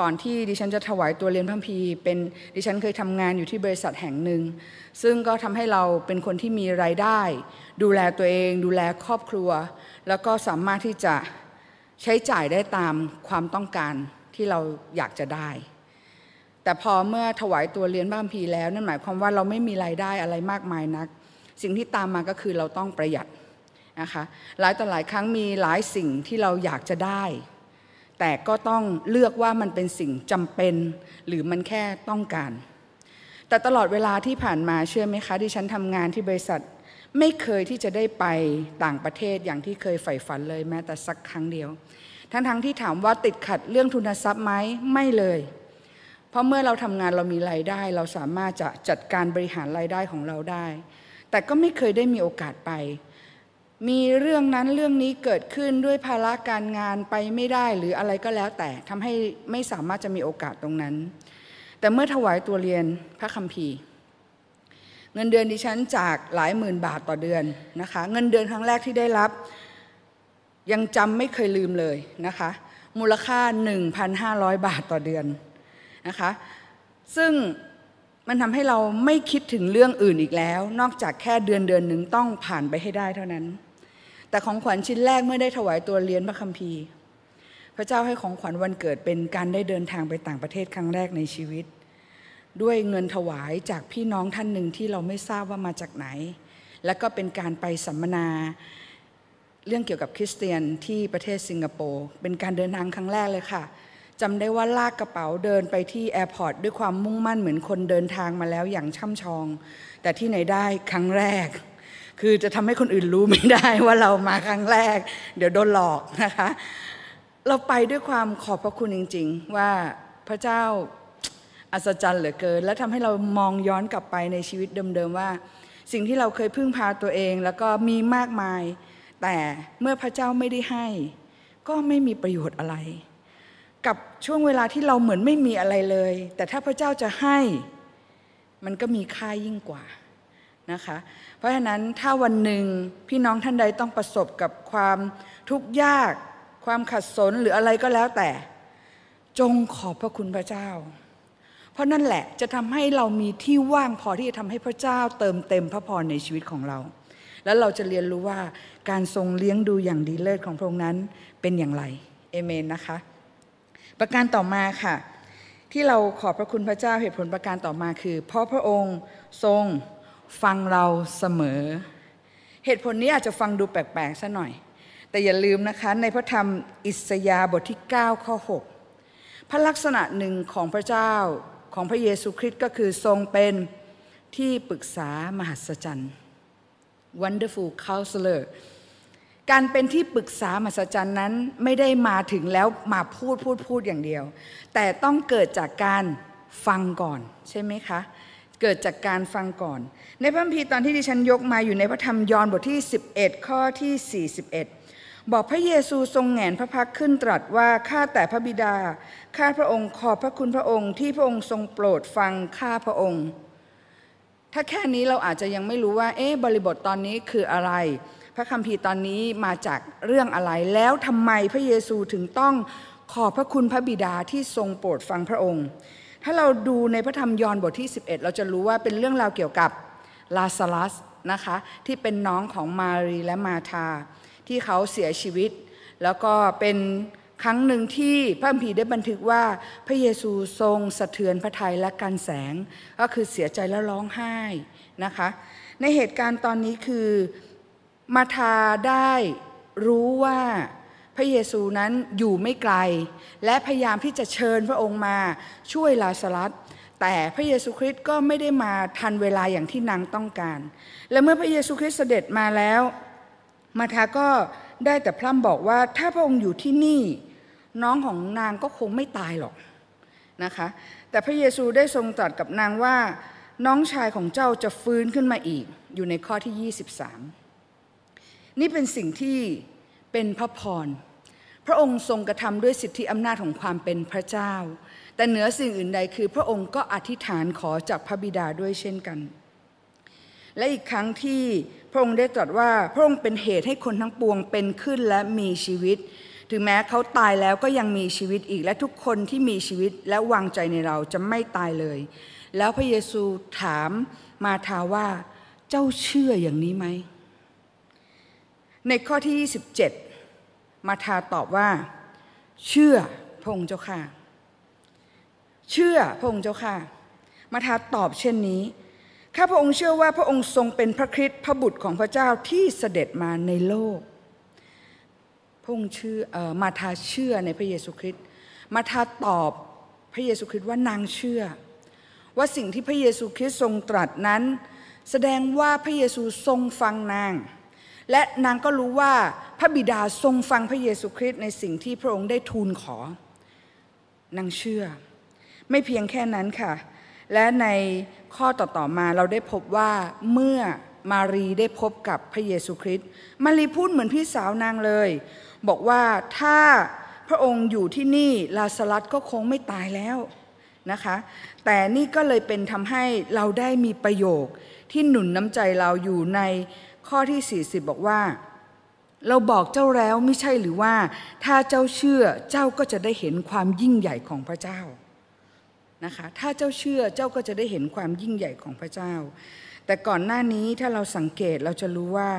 ก่อนที่ดิฉันจะถวายตัวเรียนพัมพีเป็นดิฉันเคยทำงานอยู่ที่บริษัทแห่งหนึ่งซึ่งก็ทำให้เราเป็นคนที่มีรายได้ ดูแลตัวเอง ดูแลครอบครัว แล้วก็สามารถที่จะใช้จ่ายได้ตามความต้องการที่เราอยากจะได้ แต่พอเมื่อถวายตัวเรียนพัมพีแล้วนั่นหมายความว่าเราไม่มีรายได้อะไรมากมายนัก สิ่งที่ตามมาก็คือเราต้องประหยัดนะคะหลายต่อหลายครั้งมีหลายสิ่งที่เราอยากจะได้ แต่ก็ต้องเลือกว่ามันเป็นสิ่งจำเป็น หรือมันแค่ต้องการ แต่ตลอดเวลาที่ผ่านมาเชื่อไหมคะที่ฉันทำงานที่บริษัท ไม่เคยที่จะได้ไปต่างประเทศอย่างที่เคยใฝ่ฝันเลยแม้แต่สักครั้งเดียว ทั้งๆทที่ถามว่าติดขัดเรื่องทุนทรัพย์ไหมไม่เลย เพราะเมื่อเราทำงานเรามีรายได้ เราสามารถจะจัดการบริหารรายได้ของเราได้ แต่ก็ไม่เคยได้มีโอกาสไปมีเรื่องนั้นเรื่องนี้เกิดขึ้นด้วยภาระการงานไปไม่ได้หรืออะไรก็แล้วแต่ทำให้ไม่สามารถจะมีโอกาสตรงนั้น แต่เมื่อถวายตัวเรียนพระคัมภีร์ เงินเดือนดิฉันจากหลายหมื่นบาทต่อเดือนนะคะเงินเดือนครั้งแรกที่ได้รับ ยังจำไม่เคยลืมเลยนะคะมูลค่า1,500บาทต่อเดือนนะคะซึ่งมันทำให้เราไม่คิดถึงเรื่องอื่นอีกแล้ว นอกจากแค่เดือนเดือนหนึ่งต้องผ่านไปให้ได้เท่านั้นแต่ของขวัญชิ้นแรกเมื่อได้ถวายตัวเรียนพระคัมภีร์พระเจ้าให้ของขวัญวันเกิดเป็นการได้เดินทางไปต่างประเทศครั้งแรกในชีวิต ด้วยเงินถวายจากพี่น้องท่านหนึ่งที่เราไม่ทราบว่ามาจากไหน และก็เป็นการไปสัมมนา เรื่องเกี่ยวกับคริสเตียนที่ประเทศสิงคโปร์เป็นการเดินทางครั้งแรกเลยค่ะจำได้ว่าลากกระเป๋าเดินไปที่แอร์พอร์ตด้วยความมุ่งมั่นเหมือนคนเดินทางมาแล้วอย่างช่ำชอง แต่ที่ไหนได้ครั้งแรกคือจะทำให้คนอื่นรู้ไม่ได้ว่าเรามาครั้งแรก เดี๋ยวโดนหลอกนะคะเราไปด้วยความขอบพระคุณจริง ๆ ว่าพระเจ้าอัศจรรย์เหลือเกิน และทำให้เรามองย้อนกลับไปในชีวิตเดิมๆว่า สิ่งที่เราเคยพึ่งพาตัวเอง แล้วก็มีมากมาย แต่เมื่อพระเจ้าไม่ได้ให้ ก็ไม่มีประโยชน์อะไร กับช่วงเวลาที่เราเหมือนไม่มีอะไรเลย แต่ถ้าพระเจ้าจะให้มันก็มีค่ายิ่งกว่านะคะเพราะฉะนั้นถ้าวันหนึ่งพี่น้องท่านใดต้องประสบกับความทุกข์ยาก ความขัดสนหรืออะไรก็แล้วแต่ จงขอบพระคุณพระเจ้า เพราะนั่นแหละจะทำให้เรามีที่ว่างพอที่จะทำให้พระเจ้าเติมเต็มพระพรในชีวิตของเรา แล้วเราจะเรียนรู้ว่าการทรงเลี้ยงดูอย่างดีเลิศของพระองค์นั้นเป็นอย่างไรเอเมนนะคะประการต่อมาค่ะ ที่เราขอบพระคุณพระเจ้าเหตุผลประการต่อมาคือ เพราะพระองค์ทรงฟังเราเสมอ เหตุผลนี้อาจจะฟังดูแปลกๆซะหน่อย แต่อย่าลืมนะคะ ในพระธรรมอิสยาห์บทที่ 9 ข้อ6พระลักษณะหนึ่งของพระเจ้าของพระเยซูคริสต์ก็คือทรงเป็นที่ปรึกษามหัศจรรย์ Wonderful Counselor การเป็นที่ปรึกษา มหัศจรรย์นั้นไม่ได้มาถึงแล้วมาพูดพูดพูดอย่างเดียว แต่ต้องเกิดจากการฟังก่อนใช่ไหมคะเกิดจากการฟังก่อน ในพระคัมภีร์ตอนที่ดิฉันยกมาอยู่ในพระธรรมยอห์นบทที่ 11 ข้อที่ 41 บอกพระเยซูทรงแหงนพระพักขึ้นตรัสว่าข้าแต่พระบิดาข้าพระองค์ ขอบพระคุณพระองค์ ที่พระองค์ทรงโปรดฟังข้าพระองค์ ถ้าแค่นี้เราอาจจะยังไม่รู้ว่าเอ๊ะบริบทตอนนี้คืออะไร พระคัมภีร์ตอนนี้มาจากเรื่องอะไรแล้วทำไมพระเยซูถึงต้องขอบพระคุณพระบิดาที่ทรงโปรดฟังพระองค์ถ้าเราดูในพระธรรมยอห์นบทที่11เราจะรู้ว่าเป็นเรื่องราวเกี่ยวกับลาซารัสนะคะ ที่เป็นน้องของมารีและมาธาที่เขาเสียชีวิต แล้วก็เป็นครั้งหนึ่งที่พระพีได้บันทึกว่า พระเยซูทรงสะเทือนพระทัยและการแสงก็คือเสียใจและร้องไห้นะคะ ในเหตุการณ์ตอนนี้คือมาธาได้รู้ว่าพระเยซูนั้นอยู่ไม่ไกลและพยายามที่จะเชิญพระองค์มาช่วยลาสลัสแต่พระเยซูคริสต์ก็ไม่ได้มาทันเวลาอย่างที่นางต้องการ และเมื่อพระเยซูคริสต์เสด็จมาแล้วมาทาก็ได้แต่พร่ำบอกว่า ถ้าพระองค์อยู่ที่นี่น้องของนางก็คงไม่ตายหรอกนะคะแต่พระเยซูได้ทรงตรัสกับนางว่าน้องชายของเจ้าจะฟื้นขึ้นมาอีก อยู่ในข้อที่ 23 นี่เป็นสิ่งที่เป็นพระพรพระองค์ทรงกระทำด้วยสิทธิอำนาจของความเป็นพระเจ้า แต่เหนือสิ่งอื่นใดคือพระองค์ก็อธิษฐานขอจากพระบิดาด้วยเช่นกัน และอีกครั้งที่พระองค์ได้ตรัสว่าพระองค์เป็นเหตุให้คนทั้งปวงเป็นขึ้นและมีชีวิต ถึงแม้เขาตายแล้วก็ยังมีชีวิตอีก และทุกคนที่มีชีวิตและวางใจในเราจะไม่ตายเลย แล้วพระเยซูถามมาทาว่าเจ้าเชื่ออย่างนี้ไหม ในข้อที่27มาทาตอบว่า เชื่อพงเจ้า ค่ะ เชื่อพงเจ้าค่ะ มาทาตอบเช่นนี้ข้าพระองค์เชื่อว่าพระองค์ทรงเป็นพระคริสต์พระบุตรของพระเจ้าที่เสด็จมาในโลกพงเชื่ออมาทาเชื่อในพระเยซูคริสต์มาทาตอบพระเยซูคริสต์ว่านางเชื่อ ว่าสิ่งที่พระเยซูคริสต์ทรงตรัสนั้น แสดงว่าพระเยซูทรงฟังนางและนางก็รู้ว่าพระบิดาทรงฟังพระเยซูคริสต์ในสิ่งที่พระองค์ได้ทูลขอ นางเชื่อ ไม่เพียงแค่นั้นค่ะ และในข้อต่อ ๆ มาเราได้พบว่าเมื่อมารีได้พบกับพระเยซูคริสต์ มารีพูดเหมือนพี่สาวนางเลย บอกว่าถ้าพระองค์อยู่ที่นี่ ลาสลัดก็คงไม่ตายแล้วนะคะแต่นี่ก็เลยเป็นทำให้เราได้มีประโยคที่หนุนน้ำใจเราอยู่ในข้อที่40บอกว่าเราบอกเจ้าแล้วไม่ใช่หรือว่าถ้าเจ้าเชื่อเจ้าก็จะได้เห็นความยิ่งใหญ่ของพระเจ้านะคะถ้าเจ้าเชื่อเจ้าก็จะได้เห็นความยิ่งใหญ่ของพระเจ้า แต่ก่อนหน้านี้ถ้าเราสังเกตเราจะรู้ว่า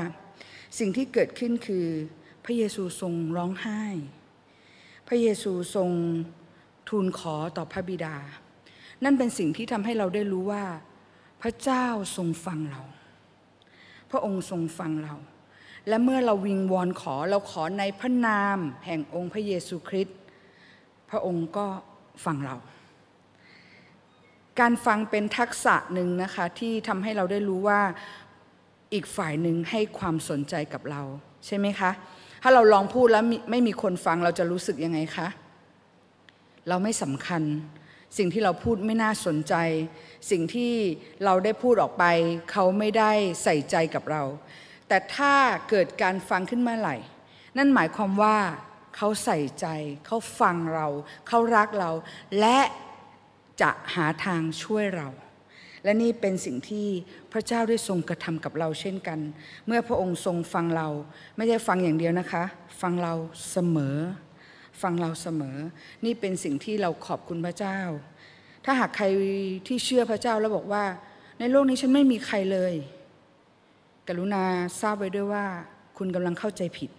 สิ่งที่เกิดขึ้นคือพระเยซูทรงร้องไห้ พระเยซูทรงทูลขอต่อพระบิดานั่นเป็นสิ่งที่ทำให้เราได้รู้ว่าพระเจ้าทรงฟังเรา พระองค์ทรงฟังเรา และเมื่อเราวิงวอนขอเราขอในพระนาม แห่งองค์พระเยซูคริสต์พระองค์ก็ฟังเรา การฟังเป็นทักษะหนึ่งนะคะ ที่ทำให้เราได้รู้ว่าอีกฝ่ายหนึ่งให้ความสนใจกับเราใช่ไหมคะ ถ้าเราลองพูดแล้วไม่มีคนฟังเราจะรู้สึกยังไงคะ เราไม่สำคัญสิ่งที่เราพูดไม่น่าสนใจ สิ่งที่เราได้พูดออกไป เขาไม่ได้ใส่ใจกับเรา แต่ถ้าเกิดการฟังขึ้นมาไหร่ นั่นหมายความว่าเขาใส่ใจเขาฟังเรา เขารักเราและจะหาทางช่วยเรา และนี่เป็นสิ่งที่พระเจ้าได้ทรงกระทำกับเราเช่นกัน เมื่อพระองค์ทรงฟังเรา ไม่ได้ฟังอย่างเดียวนะคะ ฟังเราเสมอฟังเราเสมอ นี่เป็นสิ่งที่เราขอบคุณพระเจ้า ถ้าหากใครที่เชื่อพระเจ้า แล้วบอกว่า ในโลกนี้ฉันไม่มีใครเลย กรุณาทราบไว้ด้วยว่า คุณกำลังเข้าใจผิด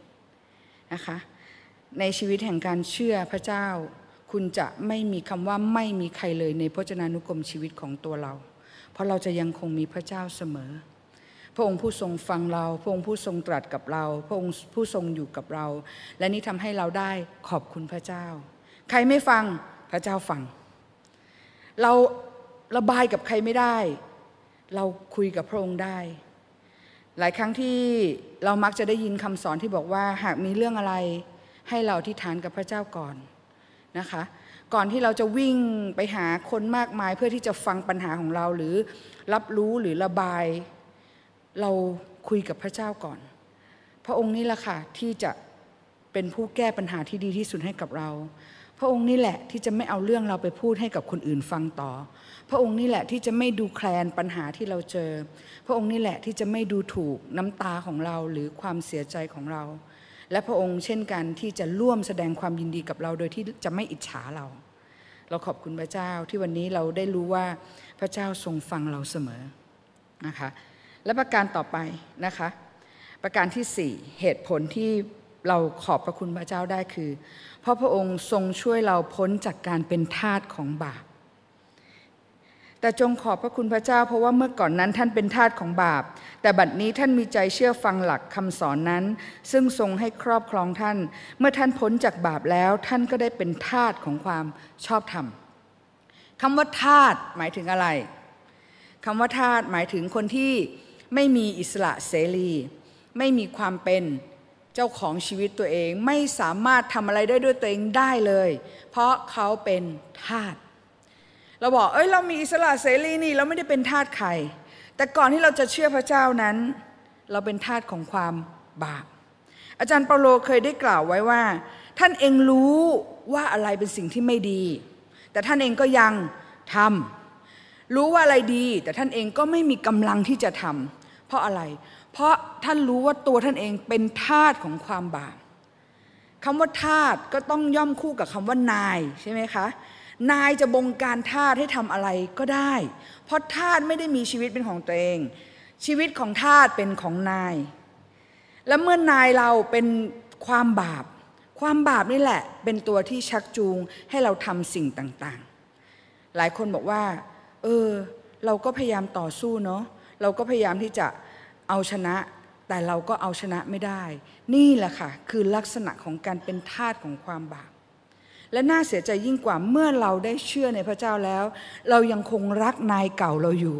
นะคะ ในชีวิตแห่งการเชื่อพระเจ้า คุณจะไม่มีคำว่าไม่มีใครเลยในพจนานุกรมชีวิตของตัวเรา เพราะเราจะยังคงมีพระเจ้าเสมอพระองค์ผู้ทรงฟังเรา พระองค์ผู้ทรงตรัสกับเรา พระองค์ผู้ทรงอยู่กับเรา และนี่ทำให้เราได้ขอบคุณพระเจ้า ใครไม่ฟัง พระเจ้าฟัง เราระบายกับใครไม่ได้ เราคุยกับพระองค์ได้ หลายครั้งที่เรามักจะได้ยินคำสอนที่บอกว่าหากมีเรื่องอะไรให้เราที่ฐานกับพระเจ้าก่อนนะคะ ก่อนที่เราจะวิ่งไปหาคนมากมายเพื่อที่จะฟังปัญหาของเราหรือรับรู้หรือระบายเราคุยกับพระเจ้าก่อน พระองค์นี่แหละค่ะที่จะเป็นผู้แก้ปัญหาที่ดีที่สุดให้กับเรา พระองค์นี่แหละที่จะไม่เอาเรื่องเราไปพูดให้กับคนอื่นฟังต่อ พระองค์นี่แหละที่จะไม่ดูแคลนปัญหาที่เราเจอ พระองค์นี่แหละที่จะไม่ดูถูกน้ำตาของเราหรือความเสียใจของเรา และพระองค์เช่นกันที่จะร่วมแสดงความยินดีกับเรา โดยที่จะไม่อิจฉาเรา เราขอบคุณพระเจ้าที่วันนี้เราได้รู้ว่าพระเจ้าทรงฟังเราเสมอ นะคะและประการต่อไปนะคะ ประการที่ 4 เหตุผลที่เราขอบพระคุณพระเจ้าได้คือ เพราะพระองค์ทรงช่วยเราพ้นจากการเป็นทาสของบาป แต่จงขอบพระคุณพระเจ้าเพราะว่าเมื่อก่อนนั้นท่านเป็นทาสของบาป แต่บัดนี้ท่านมีใจเชื่อฟังหลักคำสอนนั้น ซึ่งทรงให้ครอบครองท่าน เมื่อท่านพ้นจากบาปแล้วท่านก็ได้เป็นทาสของความชอบธรรมคำว่าทาสหมายถึงอะไรคำว่าทาสหมายถึงคนที่ไม่มีอิสระเสรี ไม่มีความเป็นเจ้าของชีวิตตัวเองไม่สามารถทำอะไรได้ด้วย ตัวเองได้เลย เพราะเขาเป็นทาสเราบอก เอ้ยเรามีอิสระเสรีนี่เราไม่ได้เป็นทาสใคร แต่ก่อนที่เราจะเชื่อพระเจ้านั้น เราเป็นทาสของความบาปอาจารย์เปาโลเคยได้กล่าวไว้ว่า ท่านเองรู้ว่าอะไรเป็นสิ่งที่ไม่ดี แต่ท่านเองก็ยังทำรู้ว่าอะไรดี แต่ท่านเองก็ไม่มีกำลังที่จะทำเพราะอะไร เพราะท่านรู้ว่าตัวท่านเองเป็นทาสของความบาป คำว่าทาสก็ต้องย่อมคู่กับคำว่านายใช่ไหมคะ นายจะบงการทาสให้ทำอะไรก็ได้ เพราะทาสไม่ได้มีชีวิตเป็นของตัวเอง ชีวิตของทาสเป็นของนาย และเมื่อนายเราเป็นความบาป ความบาปนี่แหละ เป็นตัวที่ชักจูงให้เราทำสิ่งต่างๆ หลายคนบอกว่า เออ เราก็พยายามต่อสู้เนาะเราก็พยายามที่จะเอาชนะ แต่เราก็เอาชนะไม่ได้ นี่แหละค่ะ คือลักษณะของการเป็นทาสของความบาป และน่าเสียใจยิ่งกว่าเมื่อเราได้เชื่อในพระเจ้าแล้ว เรายังคงรักนายเก่าเราอยู่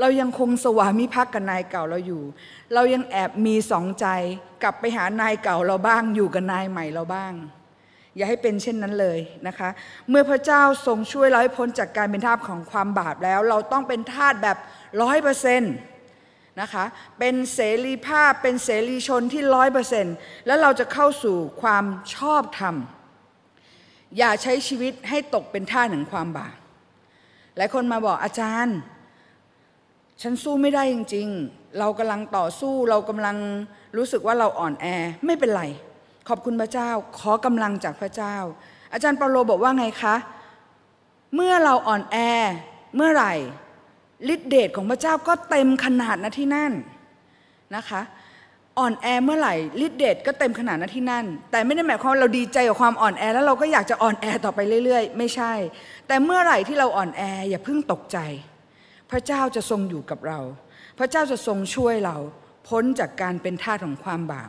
เรายังคงสวามิภักดิ์กับนายเก่าเราอยู่ เรายังแอบมีสองใจกลับไปหานายเก่าเราบ้าง อยู่กับนายใหม่เราบ้าง อย่าให้เป็นเช่นนั้นเลยนะคะ เมื่อพระเจ้าทรงช่วยเราให้พ้นจากการเป็นทาสของความบาปแล้ว เราต้องเป็นทาสแบบร้อยเปอร์เซ็นต์นะคะ เป็นเสรีภาพเป็นเสรีชนที่ร้อยเปอร์เซ็นต์แล้วเราจะเข้าสู่ความชอบธรรม อย่าใช้ชีวิตให้ตกเป็นท่าหน่งความบาปหลายคนมาบอกอาจารย์ ฉันสู้ไม่ได้จริง ๆ เรากำลังต่อสู้เรากำลังรู้สึกว่าเราอ่อนแอไม่เป็นไร ขอบคุณพระเจ้าขอกำลังจากพระเจ้าอาจารย์เปาโลบอกว่าไงคะเมื่อเราอ่อนแอเมื่อไหร่ฤทธิเดชของพระเจ้าก็เต็มขนาดนะที่นั่นนะคะ อ่อนแอเมื่อไหร่ฤทธิเดชก็เต็มขนาดนะที่นั่น แต่ไม่ได้หมายความเราดีใจกับความอ่อนแอ แล้วเราก็อยากจะอ่อนแอ ต่อไปเรื่อย ๆ ไม่ใช่ แต่เมื่อไหร่ที่เราอ่อนแอ อย่าเพิ่งตกใจ พระเจ้าจะทรงอยู่กับเรา พระเจ้าจะทรงช่วยเราพ้นจากการเป็นทาสของความบาป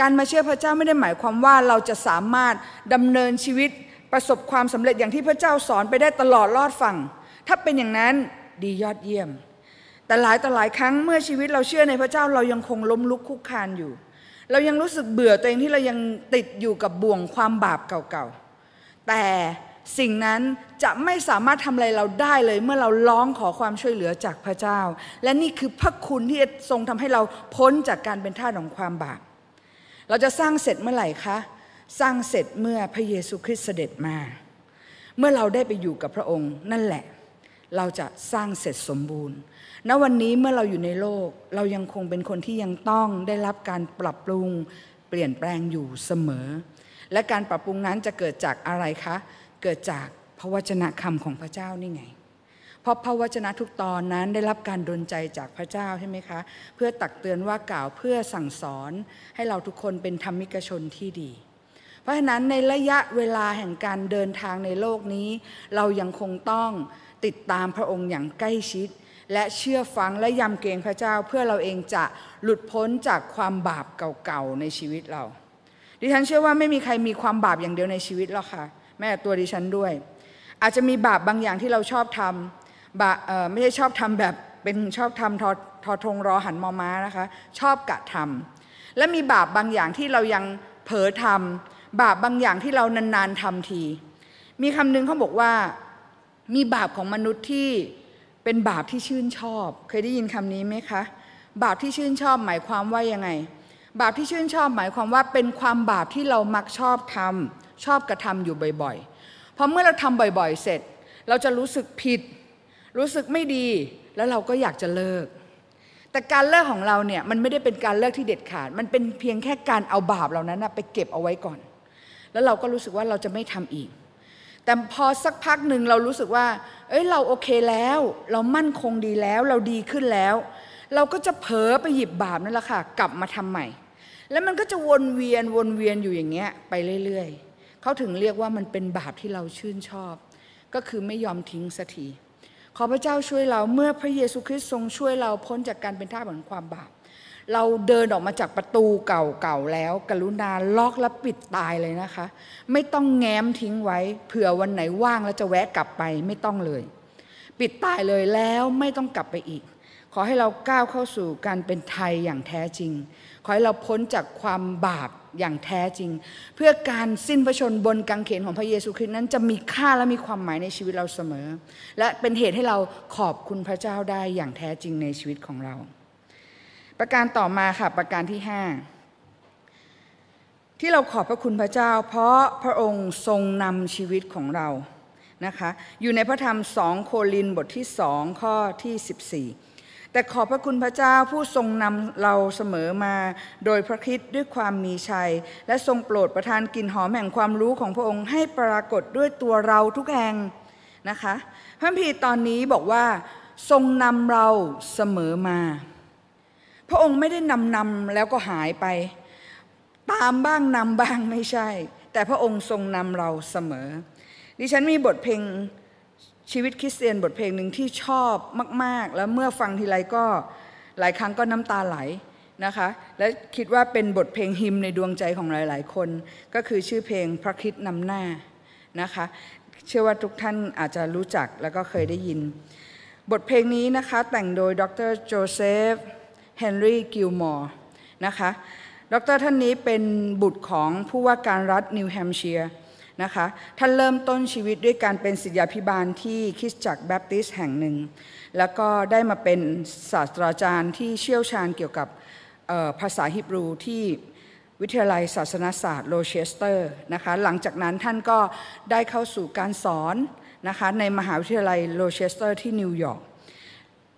การมาเชื่อพระเจ้าไม่ได้หมายความว่าเราจะสามารถดำเนินชีวิตประสบความสำเร็จอย่างที่พระเจ้าสอนไปได้ตลอดรอดฝั่งถ้าเป็นอย่างนั้นดียอดเยี่ยม แต่หลายต่อหลายครั้งเมื่อชีวิตเราเชื่อในพระเจ้าเรายังคงล้มลุกคุกคานอยู่ เรายังรู้สึกเบื่อตัวเองที่เรายังติดอยู่กับบ่วงความบาปเก่าๆ แต่สิ่งนั้นจะไม่สามารถทำอะไรเราได้เลย เมื่อเราร้องขอความช่วยเหลือจากพระเจ้า และนี่คือพระคุณ ที่ทรงทำให้เราพ้นจากการเป็นทาสของความบาป เราจะสร้างเสร็จเมื่อไหร่คะสร้างเสร็จเมื่อพระเยซูคริสต์เสด็จมา เมื่อเราได้ไปอยู่กับพระองค์นั่นแหละเราจะสร้างเสร็จสมบูรณ์ ณ วันนี้เมื่อเราอยู่ในโลก เรายังคงเป็นคนที่ยังต้องได้รับการปรับปรุง เปลี่ยนแปลงอยู่เสมอ และการปรับปรุงนั้นจะเกิดจากอะไรคะ เกิดจากพระวจนะคำของพระเจ้านี่ไง เพราะพระวจนะทุกตอนนั้นได้รับการดลใจจากพระเจ้าใช่ไหมคะ เพื่อตักเตือนว่ากล่าวเพื่อสั่งสอนให้เราทุกคนเป็นธรรมิกชนที่ดี เพราะฉะนั้นในระยะเวลาแห่งการเดินทางในโลกนี้ เรายังคงต้องติดตามพระองค์อย่างใกล้ชิด และเชื่อฟังและยำเกรงพระเจ้า เพื่อเราเองจะหลุดพ้นจากความบาปเก่าๆ ในชีวิตเรา ดิฉันเชื่อว่าไม่มีใครมีความบาปอย่างเดียวในชีวิตหรอกค่ะแม้ต่ตัวดิฉันด้วย อาจจะมีบาปบางอย่างที่เราชอบทำบาไม่ใช่ชอบทำแบบเป็นชอบทำทอทอทงรอหันมอม้านะคะชอบกะทำและมีบาปบางอย่างที่เรายังเผลอทำบาปบางอย่างที่เรานานๆทำที มีคำหนึ่งเขาบอกว่ามีบาปของมนุษย์ที่เป็นบาปที่ชื่นชอบ เคยได้ยินคำนี้ไหมคะ บาปที่ชื่นชอบหมายความว่ายังไง บาปที่ชื่นชอบหมายความว่า เป็นความบาปที่เรามักชอบทำชอบกระทำอยู่บ่อยๆพอเมื่อเราทำบ่อยๆเสร็จเราจะรู้สึกผิด รู้สึกไม่ดี แล้วเราก็อยากจะเลิก แต่การเลิกของเราเนี่ยมันไม่ได้เป็นการเลิกที่เด็ดขาด มันเป็นเพียงแค่การเอาบาปเหล่านั้นไปเก็บเอาไว้ก่อน แล้วเราก็รู้สึกว่าเราจะไม่ทำอีกแต่พอสักพักหนึ่งเรารู้สึกว่า เอ้ยเราโอเคแล้ว เรามั่นคงดีแล้วเราดีขึ้นแล้ว เราก็จะเผลอไปหยิบบาปนั่นแหละค่ะกลับมาทำใหม่ แล้วมันก็จะวนเวียนวนเวียนอยู่อย่างเงี้ย ไปเรื่อย ๆเขาถึงเรียกว่ามันเป็นบาปที่เราชื่นชอบ ก็คือไม่ยอมทิ้งสักทีขอพระเจ้าช่วยเราเมื่อพระเยซูคริสต์ทรงช่วยเราพ้นจากการเป็นทาสของความบาปเราเดินออกมาจากประตูเก่า ๆ แล้ว กรุณาล็อกและปิดตายเลยนะคะ ไม่ต้องแง้มทิ้งไว้เผื่อวันไหนว่างแล้วจะแวะกลับไปไม่ต้องเลย ปิดตายเลยแล้วไม่ต้องกลับไปอีก ขอให้เราก้าวเข้าสู่การเป็นไทยอย่างแท้จริง ขอให้เราพ้นจากความบาปอย่างแท้จริง เพื่อการสิ้นพระชนบนกางเขนของพระเยซูคริสต์นั้น จะมีค่าและมีความหมายในชีวิตเราเสมอ และเป็นเหตุให้เราขอบคุณพระเจ้าได้อย่างแท้จริงในชีวิตของเราประการต่อมาค่ะประการที่ 5 ที่เราขอบพระคุณพระเจ้าเพราะพระองค์ทรงนำชีวิตของเรานะคะอยู่ในพระธรรมสองโคลินบทที่สองข้อที่ 14 แต่ขอบพระคุณพระเจ้าผู้ทรงนำเราเสมอมา โดยพระคิดด้วยความมีชัย และทรงโปรดประทานกลิ่นหอมแห่งความรู้ของพระองค์ให้ปรากฏด้วยตัวเราทุกแห่งนะคะ พระพีตอนนี้บอกว่าทรงนำเราเสมอมาพระองค์ไม่ได้นำนำแล้วก็หายไปตามบ้างนำบ้างไม่ใช่ แต่พระองค์ทรงนำเราเสมอ ดิฉันมีบทเพลงชีวิตคริสเตียน บทเพลงหนึ่งที่ชอบมาก ๆ แล้วเมื่อฟังทีไรก็หลายครั้งก็น้ำตาไหลนะคะ และคิดว่าเป็นบทเพลงฮิมในดวงใจของหลาย ๆ คน ก็คือชื่อเพลงพระคิดนำหน้านะคะ เชื่อว่าทุกท่านอาจจะรู้จักแล้วก็เคยได้ยิน บทเพลงนี้นะคะ แต่งโดยดรโจเซฟเฮนรี่กิลมอร์ นะคะ ดร ท่านนี้เป็นบุตรของผู้ว่าการรัฐนิวแฮมเชียร์ นะคะ ท่านเริ่มต้นชีวิตด้วยการเป็นศิษยาพิบาลที่คริสตจักรแบปติสต์แห่งหนึ่ง แล้วก็ได้มาเป็นศาสตราจารย์ที่เชี่ยวชาญเกี่ยวกับภาษาฮิบรูที่วิทยาลัยศาสนศาสตร์โรเชสเตอร์ นะคะ หลังจากนั้นท่านก็ได้เข้าสู่การสอนนะคะในมหาวิทยาลัยโรเชสเตอร์ที่นิวยอร์ก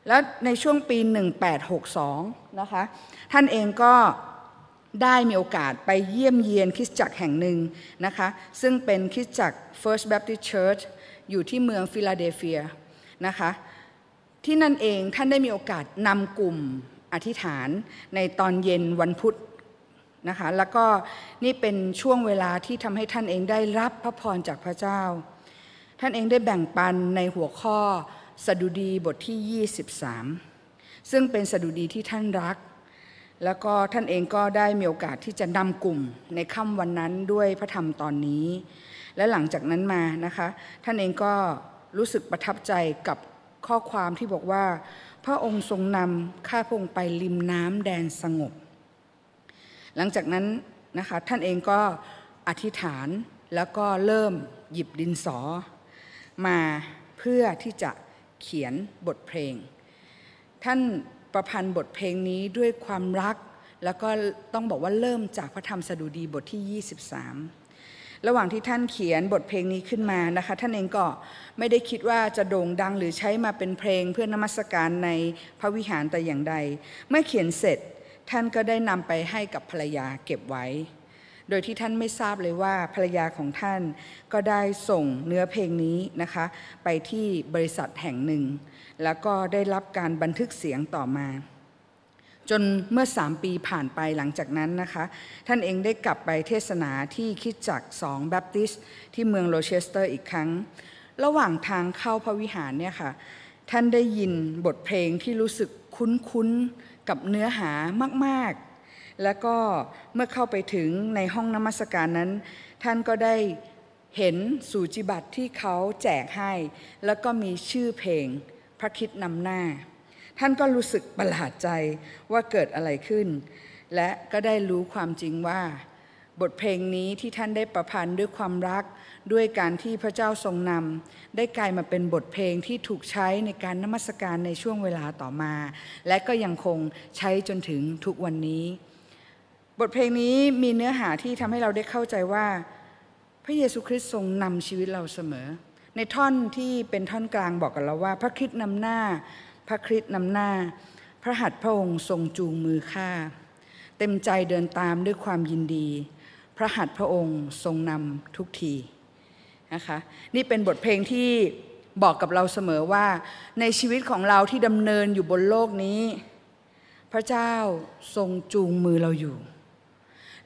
แล้วในช่วงปี 1862 นะคะ ท่านเองก็ได้มีโอกาสไปเยี่ยมเยียนคริสตจักรแห่งหนึ่งนะคะ ซึ่งเป็นคริสตจักร First Baptist Church อยู่ที่เมืองฟิลาเดลเฟียนะคะ ที่นั่นเองท่านได้มีโอกาสนำกลุ่มอธิษฐานในตอนเย็นวันพุธนะคะ แล้วก็นี่เป็นช่วงเวลาที่ทำให้ท่านเองได้รับพระพรจากพระเจ้า ท่านเองได้แบ่งปันในหัวข้อสดุดีบทที่ 23 ซึ่งเป็นสดุดีที่ท่านรัก แล้วก็ท่านเองก็ได้มีโอกาสที่จะนำกลุ่มในค่ำวันนั้นด้วยพระธรรมตอนนี้ และหลังจากนั้นมา นะคะ ท่านเองก็รู้สึกประทับใจกับข้อความที่บอกว่า พระองค์ทรงนำข้าพงไปริมน้ำแดนสงบ หลังจากนั้น นะคะ ท่านเองก็อธิษฐานแล้วก็เริ่มหยิบดินสอ มาเพื่อที่จะเขียนบทเพลง ท่านประพันธ์บทเพลงนี้ด้วยความรักแล้วก็ต้องบอกว่าเริ่มจากพระธรรมสดุดีบทที่ 23 ระหว่างที่ท่านเขียนบทเพลงนี้ขึ้นมานะคะท่านเองก็ไม่ได้คิดว่าจะโด่งดังหรือใช้มาเป็นเพลงเพื่อนมัสการในพระวิหารแต่อย่างใด เมื่อเขียนเสร็จ ท่านก็ได้นำไปให้กับภรรยาเก็บไว้โดยที่ท่านไม่ทราบเลยว่าภรรยาของท่านก็ได้ส่งเนื้อเพลงนี้นะคะ ไปที่บริษัทแห่งหนึ่ง แล้วก็ได้รับการบันทึกเสียงต่อมา จนเมื่อสามปีผ่านไปหลังจากนั้นนะคะท่านเองได้กลับไปเทศนาที่คิดจักสองแบปติสที่เมืองโรเชสเตอร์อีกครั้ง ระหว่างทางเข้าพระวิหารเนี่ยค่ะท่านได้ยินบทเพลงที่รู้สึกคุ้นๆกับเนื้อหามากและก็เมื่อเข้าไปถึงในห้องนมัสการนั้น ท่านก็ได้เห็นสูจิบัตรที่เขาแจกให้ แล้วก็มีชื่อเพลงพระคิดนำหน้า ท่านก็รู้สึกประหลาดใจว่าเกิดอะไรขึ้น และก็ได้รู้ความจริงว่า บทเพลงนี้ที่ท่านได้ประพันธ์ด้วยความรักด้วยการที่พระเจ้าทรงนำได้กลายมาเป็นบทเพลงที่ถูกใช้ในการนมัสการในช่วงเวลาต่อมา และก็ยังคงใช้จนถึงทุกวันนี้บทเพลงนี้มีเนื้อหาที่ทำให้เราได้เข้าใจว่า พระเยซูคริสต์ทรงนำชีวิตเราเสมอ ในท่อนที่เป็นท่อนกลางบอกกับเราว่า พระคริสต์นำหน้าพระคริสต์นำหน้า พระหัตถ์พระองค์ทรงจูงมือข้า เต็มใจเดินตามด้วยความยินดี พระหัตถ์พระองค์ทรงนำทุกที นะคะ นี่เป็นบทเพลงที่บอกกับเราเสมอว่าในชีวิตของเราที่ดำเนินอยู่บนโลกนี้ พระเจ้าทรงจูงมือเราอยู่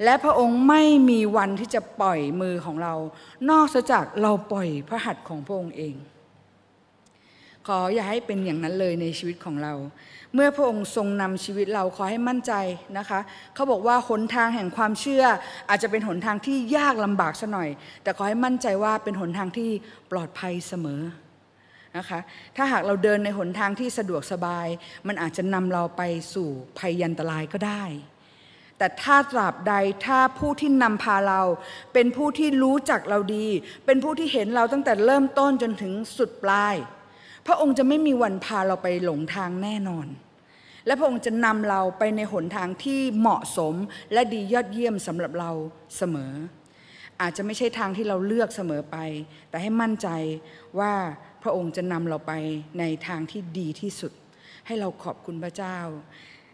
และพระองค์ไม่มีวันที่จะปล่อยมือของเรานอกจากเราปล่อยพระหัตถ์ของพระองค์เอง ขออย่าให้เป็นอย่างนั้นเลยในชีวิตของเรา เมื่อพระองค์ทรงนำชีวิตเราขอให้มั่นใจนะคะ เขาบอกว่าหนทางแห่งความเชื่อ อาจจะเป็นหนทางที่ยากลำบากซะหน่อย แต่ขอให้มั่นใจว่าเป็นหนทางที่ปลอดภัยเสมอ นะคะ ถ้าหากเราเดินในหนทางที่สะดวกสบาย มันอาจจะนำเราไปสู่ภัยยันตรายก็ได้แต่ถ้าตราบใดถ้าผู้ที่นำพาเราเป็นผู้ที่รู้จักเราดี เป็นผู้ที่เห็นเราตั้งแต่เริ่มต้นจนถึงสุดปลาย พระองค์จะไม่มีวันพาเราไปหลงทางแน่นอน และพระองค์จะนำเราไปในหนทางที่เหมาะสมและดียอดเยี่ยมสำหรับเราเสมอ อาจจะไม่ใช่ทางที่เราเลือกเสมอไป แต่ให้มั่นใจว่าพระองค์จะนำเราไปในทางที่ดีที่สุดให้เราขอบคุณพระเจ้า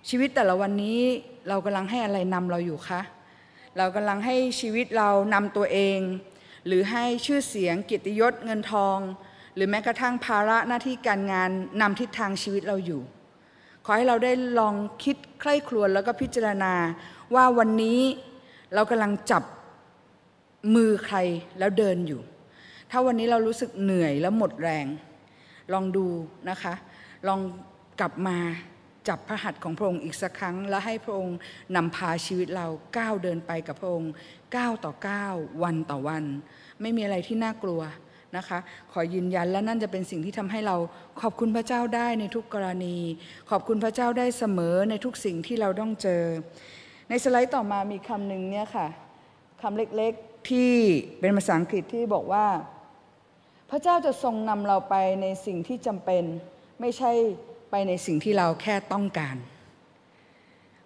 ชีวิตแต่ละวันนี้เรากำลังให้อะไรนำเราอยู่คะ เรากำลังให้ชีวิตเรานำตัวเอง หรือให้ชื่อเสียงกิตยศเงินทอง หรือแม้กระทั่งภาระหน้าที่การงานนำทิศทางชีวิตเราอยู่ ขอให้เราได้ลองคิดใคร่ครวญแล้วก็พิจารณา ว่าวันนี้เรากำลังจับมือใครแล้วเดินอยู่ ถ้าวันนี้เรารู้สึกเหนื่อยแล้วหมดแรง ลองดูนะคะ ลองกลับมาจับพระหัตถ์ของพระองค์อีกสักครั้ง และให้พระองค์นำพาชีวิตเราก้าวเดินไปกับพระองค์ก้าวต่อก้าว วันต่อวัน ไม่มีอะไรที่น่ากลัวนะคะขอยืนยันและนั่นจะเป็นสิ่งที่ทำให้เรา ขอบคุณพระเจ้าได้ในทุกกรณี ขอบคุณพระเจ้าได้เสมอในทุกสิ่งที่เราต้องเจอ ในสไลด์ต่อมา มีคำหนึ่งเนี่ยค่ะคำเล็กๆ ที่เป็นภาษาอังกฤษที่บอกว่า พระเจ้าจะทรงนำเราไปในสิ่งที่จำเป็น ไม่ใช่ไปในสิ่งที่เราแค่ต้องการ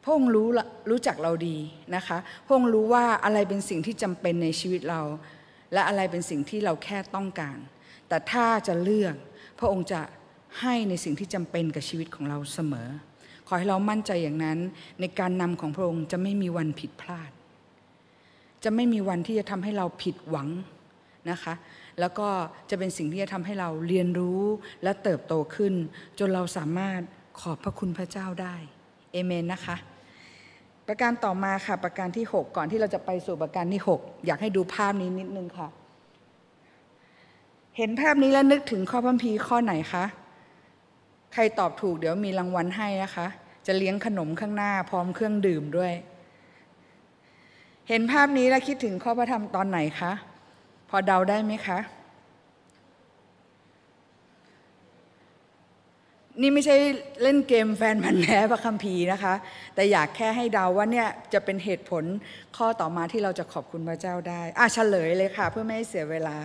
พระองค์รู้รู้จักเราดีนะคะ พระองค์รู้ว่าอะไรเป็นสิ่งที่จำเป็นในชีวิตเรา และอะไรเป็นสิ่งที่เราแค่ต้องการ แต่ถ้าจะเลือกพระองค์จะให้ในสิ่งที่จำเป็นกับชีวิตของเราเสมอ ขอให้เรามั่นใจอย่างนั้น ในการนำของพระองค์จะไม่มีวันผิดพลาด จะไม่มีวันที่จะทำให้เราผิดหวังนะคะแล้วก็จะเป็นสิ่งที่จะทำให้เราเรียนรู้และเติบโตขึ้น จนเราสามารถขอบพระคุณพระเจ้าได้เอเมนนะคะ ประการต่อมาค่ะ ประการที่ 6 ก่อนที่เราจะไปสู่ประการที่ 6 อยากให้ดูภาพนี้นิดนึงค่ะเห็นภาพนี้แล้วนึกถึงข้อพัมพีข้อไหนคะใครตอบถูกเดี๋ยวมีรางวัลให้นะคะจะเลี้ยงขนมข้างหน้าพร้อมเครื่องดื่มด้วย เห็นภาพนี้แล้วคิดถึงข้อพระธรรมตอนไหนคะพอเดาได้ไหมคะ นี่ไม่ใช่เล่นเกมแฟนมันแท้พระคัมภีร์นะคะ แต่อยากแค่ให้เดาว่าเนี่ยจะเป็นเหตุผลข้อต่อมาที่เราจะขอบคุณพระเจ้าได้ อ่ะเฉลยเลยค่ะ เพื่อไม่ ให้ เสียเวลา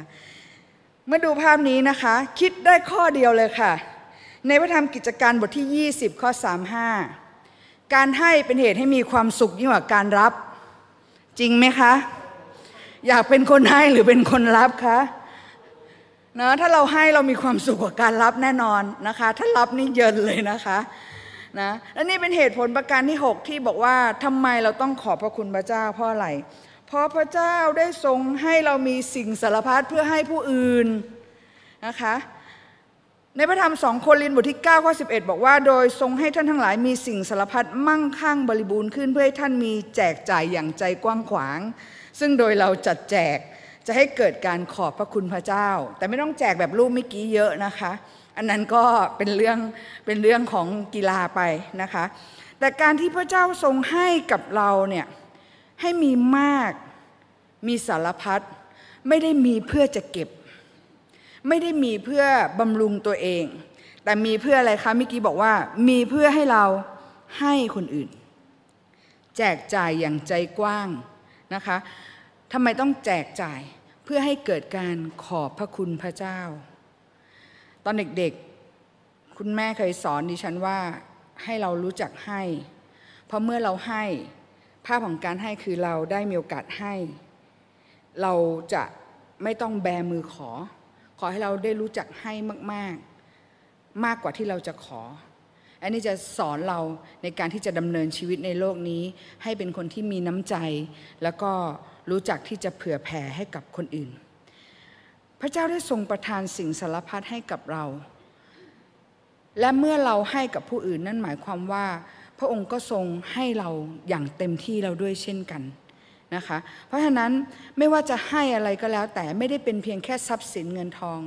เมื่อดูภาพนี้นะคะ คิดได้ข้อเดียวเลยค่ะ ในพระธรรมกิจการบทที่ 20 ข้อ35การให้เป็นเหตุให้มีความสุขยิ่งกว่าการรับจริงไหมคะอยากเป็นคนให้หรือเป็นคนรับคะนะถ้าเราให้เรามีความสุขกับการรับแน่นอนนะคะถ้ารับนี่เยินเลยนะคะนะและนี่เป็นเหตุผลประการที่ 6 ที่บอกว่าทำไมเราต้องขอบพระคุณพระเจ้าเพราะอะไรเพราะพระเจ้าได้ทรงให้เรามีสิ่งสารพัดเพื่อให้ผู้อื่นนะคะในพระธรรมสองโครินบทที่9ข้อ11 บอกว่าโดยทรงให้ท่านทั้งหลายมีสิ่งสารพัดมั่งคั่งบริบูรณ์ขึ้น เพื่อให้ท่านมีแจกจ่ายอย่างใจกว้างขวางซึ่งโดยเราจัดแจกจะให้เกิดการขอบพระคุณพระเจ้า แต่ไม่ต้องแจกแบบรูปเมื่อกี้เยอะนะคะ อันนั้นก็เป็นเรื่อง เป็นเรื่องของกีฬาไปนะคะ แต่การที่พระเจ้าทรงให้กับเราเนี่ยให้มีมากมีสารพัดไม่ได้มีเพื่อจะเก็บ ไม่ได้มีเพื่อบำรุงตัวเอง แต่มีเพื่ออะไรคะมิกี้บอกว่า มีเพื่อให้เราให้คนอื่น แจกจ่ายอย่างใจกว้างนะคะทำไมต้องแจกจ่ายเพื่อให้เกิดการขอบพระคุณพระเจ้า ตอนเด็กๆ คุณแม่เคยสอนดิฉันว่าให้เรารู้จักให้ เพราะเมื่อเราให้ ภาพของการให้คือเราได้มีโอกาสให้ เราจะไม่ต้องแบมือขอ ขอให้เราได้รู้จักให้มากๆ มากกว่าที่เราจะขอ อันนี้จะสอนเราในการที่จะดำเนินชีวิตในโลกนี้ ให้เป็นคนที่มีน้ำใจ แล้วก็รู้จักที่จะเผื่อแผ่ให้กับคนอื่น พระเจ้าได้ทรงประทานสิ่งสารพัดให้กับเรา และเมื่อเราให้กับผู้อื่นนั่นหมายความว่าพระองค์ก็ทรงให้เราอย่างเต็มที่เราด้วยเช่นกันนะคะ เพราะฉะนั้นไม่ว่าจะให้อะไรก็แล้วแต่ไม่ได้เป็นเพียงแค่ทรัพย์สินเงินทอง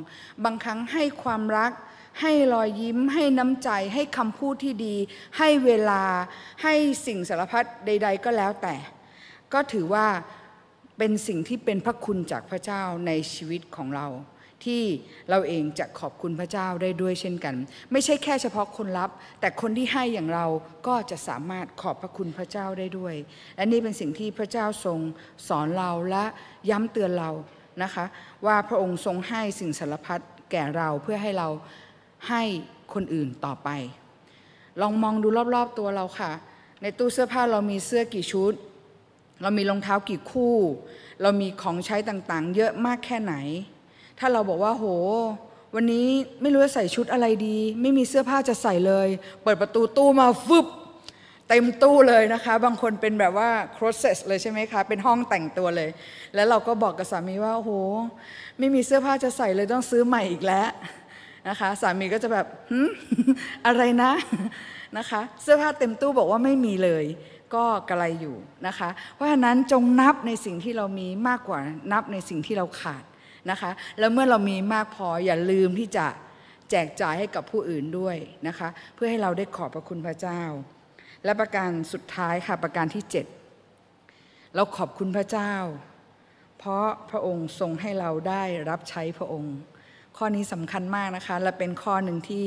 บางครั้งให้ความรัก ให้รอยยิ้ม ให้น้ำใจ ให้คำพูดที่ดี ให้เวลา ให้สิ่งสารพัดใด ๆ ก็แล้วแต่ ก็ถือว่าเป็นสิ่งที่เป็นพระคุณจากพระเจ้าในชีวิตของเรา ที่เราเองจะขอบคุณพระเจ้าได้ด้วยเช่นกัน ไม่ใช่แค่เฉพาะคนรับแต่คนที่ให้อย่างเราก็จะสามารถขอบพระคุณพระเจ้าได้ด้วย และนี่เป็นสิ่งที่พระเจ้าทรงสอนเราและย้ำเตือนเรานะคะ ว่าพระองค์ทรงให้สิ่งสารพัดแก่เราเพื่อให้เราให้คนอื่นต่อไป ลองมองดูรอบๆตัวเราค่ะ ในตู้เสื้อผ้าเรามีเสื้อกี่ชุดเรามีรองเท้ากี่คู่ เรามีของใช้ต่างๆ เยอะมากแค่ไหน ถ้าเราบอกว่าโห วันนี้ไม่รู้จะใส่ชุดอะไรดี ไม่มีเสื้อผ้าจะใส่เลย เปิดประตูตู้มาฟึบเต็มตู้เลยนะคะ บางคนเป็นแบบว่า c l o เ e สเลยใช่ไหมคะ เป็นห้องแต่งตัวเลย แล้วเราก็บอกกับสามีว่าโอ้โห ไม่มีเสื้อผ้าจะใส่เลยต้องซื้อใหม่อีกแล้วนะคะ สามีก็จะแบบอะไรนะนะคะ เสื้อผ้าเต็มตู้บอกว่าไม่มีเลยก็กระไรอยู่นะคะ เพราะฉะนั้นจงนับในสิ่งที่เรามีมากกว่านับในสิ่งที่เราขาดนะคะ แล้วเมื่อเรามีมากพออย่าลืมที่จะแจกจ่ายให้กับผู้อื่นด้วยนะคะ เพื่อให้เราได้ขอบพระคุณพระเจ้า และประการสุดท้ายค่ะประการที่ 7 เราขอบคุณพระเจ้า เพราะพระองค์ทรงให้เราได้รับใช้พระองค์ ข้อนี้สำคัญมากนะคะ และเป็นข้อหนึ่งที่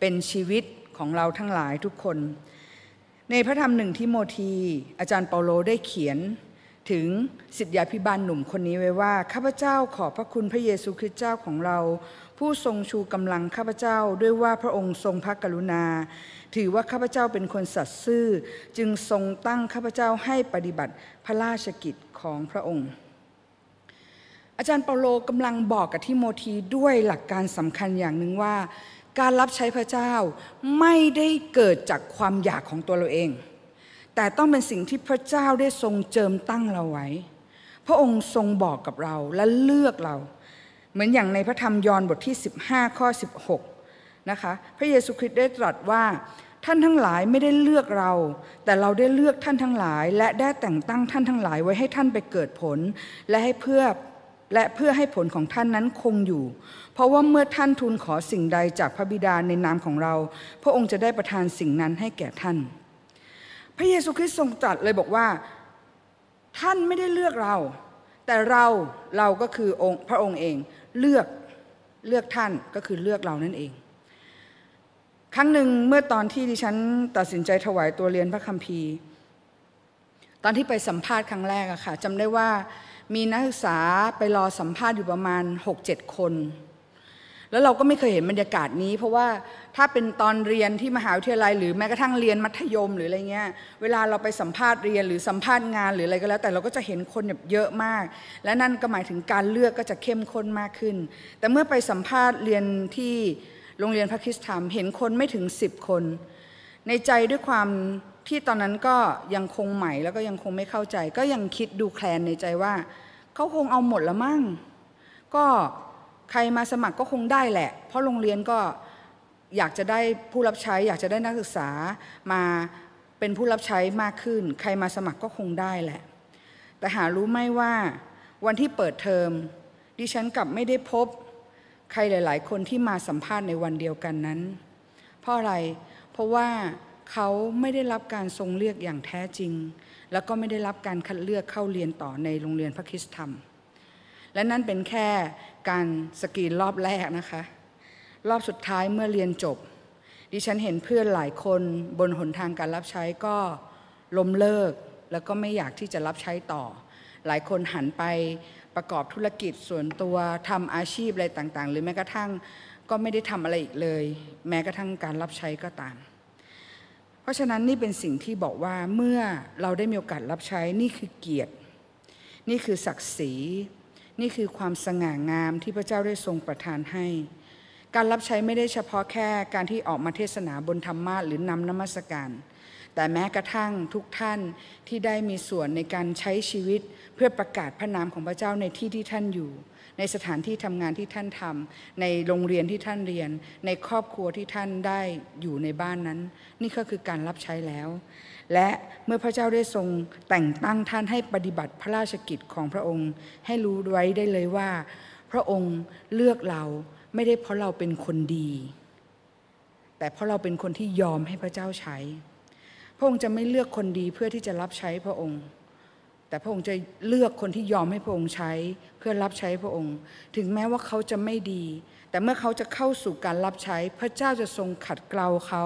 เป็นชีวิตของเราทั้งหลายทุกคนในพระธรรมหนึ่งทิโมธีอาจารย์เปาโลได้เขียน ถึงสิทธยาพิบาลหนุ่มคนนี้ไว้ว่าข้าพเจ้าขอบพระคุณพระเยซูคริสต์เจ้าของเรา ผู้ทรงชูกำลังข้าพเจ้า ด้วยว่าพระองค์ทรงพระกรุณา ถือว่าข้าพเจ้าเป็นคนสัตย์ซื่อจึงทรงตั้งข้าพเจ้าให้ปฏิบัติพระราชกิจของพระองค์ อาจารย์เปาโลกำลังบอกกับทิโมธีด้วยหลักการสำคัญอย่างหนึ่งว่าการรับใช้พระเจ้าไม่ได้เกิดจากความอยากของตัวเราเอง แต่ต้องเป็นสิ่งที่พระเจ้าได้ทรงเจิมตั้งเราไว้ พระองค์ทรงบอกกับเราและเลือกเรา เหมือนอย่างในพระธรรมยอห์นบทที่15ข้อ16นะคะพระเยซูคริสต์ได้ตรัสว่าท่านทั้งหลายไม่ได้เลือกเรา แต่เราได้เลือกท่านทั้งหลาย และได้แต่งตั้งท่านทั้งหลายไว้ให้ท่านไปเกิดผลและให้เพื่อและเพื่อให้ผลของท่านนั้นคงอยู่ เพราะว่าเมื่อท่านทูลขอสิ่งใดจากพระบิดาในนามของเรา พระองค์จะได้ประทานสิ่งนั้นให้แก่ท่าน พระเยซูคริสต์ทรงตรัสเลยบอกว่า ท่านไม่ได้เลือกเรา แต่เรา เราก็คือองค์พระองค์เอง เลือก เลือกท่านก็คือเลือกเรานั่นเอง ครั้งหนึ่งเมื่อตอนที่ดิฉันตัดสินใจถวายตัวเรียนพระคัมภีร์ ตอนที่ไปสัมภาษณ์ครั้งแรกอะค่ะจำได้ว่ามีนักศึกษาไปรอสัมภาษณ์อยู่ประมาณ 6-7 คน แล้วเราก็ไม่เคยเห็นบรรยากาศนี้ เพราะว่าถ้าเป็นตอนเรียนที่มหาวิทยาลัย หรือแม้กระทั่งเรียนมัธยมหรืออะไรเงี้ย เวลาเราไปสัมภาษณ์เรียนหรือสัมภาษณ์งานหรืออะไรก็แล้ว แต่เราก็จะเห็นคนแบบเยอะมาก และนั่นก็หมายถึงการเลือกก็จะเข้มข้นมากขึ้น แต่เมื่อไปสัมภาษณ์เรียนที่โรงเรียนพระคริสต์ธรรม เห็นคนไม่ถึง10คน ในใจด้วยความที่ตอนนั้นก็ยังคงใหม่ แล้วก็ยังคงไม่เข้าใจ ก็ยังคิดดูแคลนในใจว่า เขาคงเอาหมดละมั่ง ก็ใครมาสมัครก็คงได้แหละ เพราะโรงเรียนก็อยากจะได้ผู้รับใช้ อยากจะได้นักศึกษามาเป็นผู้รับใช้มากขึ้น ใครมาสมัครก็คงได้แหละ แต่หารู้ไม่ว่าวันที่เปิดเทอม ดิฉันกลับไม่ได้พบใครหลาย ๆ คนที่มาสัมภาษณ์ในวันเดียวกันนั้นเพราะอะไรเพราะว่าเขาไม่ได้รับการทรงเลือกอย่างแท้จริง แล้วก็ไม่ได้รับการคัดเลือกเข้าเรียนต่อในโรงเรียนพระคิสธรรม และนั่นเป็นแค่การสกรีนรอบแรกนะคะ รอบสุดท้ายเมื่อเรียนจบ ดิฉันเห็นเพื่อนหลายคนบนหนทางการรับใช้ก็ล้มเลิก แล้วก็ไม่อยากที่จะรับใช้ต่อ หลายคนหันไปประกอบธุรกิจส่วนตัวทำอาชีพอะไรต่างๆ หรือแม้กระทั่งก็ไม่ได้ทำอะไรอีกเลย แม้กระทั่งการรับใช้ก็ตามราะฉะนั้นนี่เป็นสิ่งที่บอกว่าเมื่อเราได้มีโอกาสรับใช้นี่คือเกียรติ นี่คือศักดิ์ศรีนี่คือความสง่างามที่พระเจ้าได้ทรงประทานให้ การรับใช้ไม่ได้เฉพาะแค่การที่ออกมาเทศนาบนธรรมะหรือ นำนมัสการแต่แม้กระทั่งทุกท่านที่ได้มีส่วนในการใช้ชีวิตเพื่อประกาศพระนามของพระเจ้าในที่ที่ท่านอยู่ในสถานที่ทำงานที่ท่านทำในโรงเรียนที่ท่านเรียนในครอบครัวที่ท่านได้อยู่ในบ้านนั้น นี่ก็คือการรับใช้แล้ว และเมื่อพระเจ้าได้ทรงแต่งตั้งท่านให้ปฏิบัติพระราชกิจของพระองค์ให้รู้ไว้ได้เลยว่า พระองค์เลือกเราไม่ได้เพราะเราเป็นคนดี แต่เพราะเราเป็นคนที่ยอมให้พระเจ้าใช้ พระองค์จะไม่เลือกคนดีเพื่อที่จะรับใช้พระองค์แต่พระองค์จะเลือกคนที่ยอมให้พระองค์ใช้เพื่อรับใช้พระองค์ ถึงแม้ว่าเขาจะไม่ดี แต่เมื่อเขาจะเข้าสู่การรับใช้ พระเจ้าจะทรงขัดเกลาเขา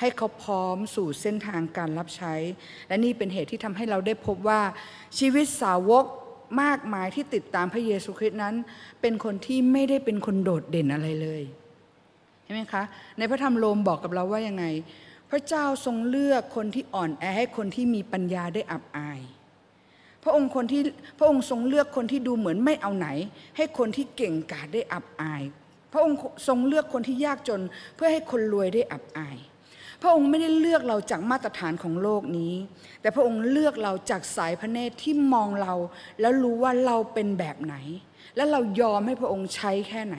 ให้เขาพร้อมสู่เส้นทางการรับใช้ และนี่เป็นเหตุที่ทำให้เราได้พบว่า ชีวิตสาวกมากมายที่ติดตามพระเยซูคริสต์นั้น เป็นคนที่ไม่ได้เป็นคนโดดเด่นอะไรเลยเห็นไหมคะในพระธรรมโรมบอกกับเราว่ายังไง พระเจ้าทรงเลือกคนที่อ่อนแอให้คนที่มีปัญญาได้อับอายพระองค์คนที่พระองค์ทรงเลือกคนที่ดูเหมือนไม่เอาไหน ให้คนที่เก่งกาจได้อับอาย พระองค์ทรงเลือกคนที่ยากจนเพื่อให้คนรวยได้อับอาย พระองค์ไม่ได้เลือกเราจากมาตรฐานของโลกนี้ แต่พระองค์เลือกเราจากสายพระเนตรที่มองเรา แล้วรู้ว่าเราเป็นแบบไหน และเรายอมให้พระองค์ใช้แค่ไหน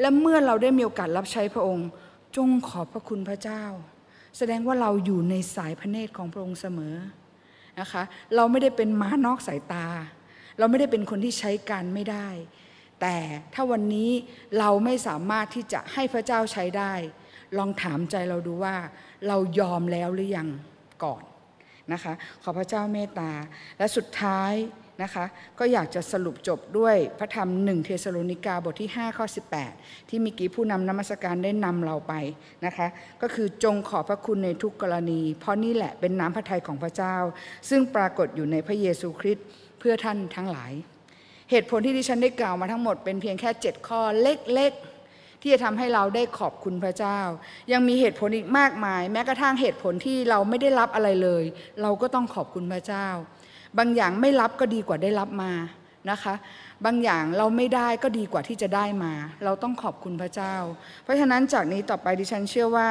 และเมื่อเราได้มีโอกาสรับใช้พระองค์ จงขอบพระคุณพระเจ้า แสดงว่าเราอยู่ในสายพระเนตรของพระองค์เสมอนะคะเราไม่ได้เป็นม้านอกสายตา เราไม่ได้เป็นคนที่ใช้การไม่ได้ แต่ถ้าวันนี้เราไม่สามารถที่จะให้พระเจ้าใช้ได้ ลองถามใจเราดูว่า เรายอมแล้วหรือยังก่อนนะคะขอพระเจ้าเมตตาและสุดท้ายนะคะก็อยากจะสรุปจบด้วยพระธรรมหนึ่งเทสโลนิกาบทที่ 5 ข้อ 18 ที่มีกี้ผู้นำนมัสการได้นำเราไปนะคะก็คือจงขอบพระคุณในทุกกรณี เพราะนี่แหละเป็นน้ำพระทัยของพระเจ้า ซึ่งปรากฏอยู่ในพระเยซูคริสต์เพื่อท่านทั้งหลาย เหตุผลที่ดิฉันได้กล่าวมาทั้งหมด เป็นเพียงแค่ 7 ข้อเล็กๆ ที่จะทำให้เราได้ขอบคุณพระเจ้า ยังมีเหตุผลอีกมากมาย แม้กระทั่งเหตุผลที่เราไม่ได้รับอะไรเลย เราก็ต้องขอบคุณพระเจ้าบางอย่างไม่รับก็ดีกว่าได้รับมานะคะ บางอย่างเราไม่ได้ก็ดีกว่าที่จะได้มา เราต้องขอบคุณพระเจ้า เพราะฉะนั้นจากนี้ต่อไปดิฉันเชื่อว่า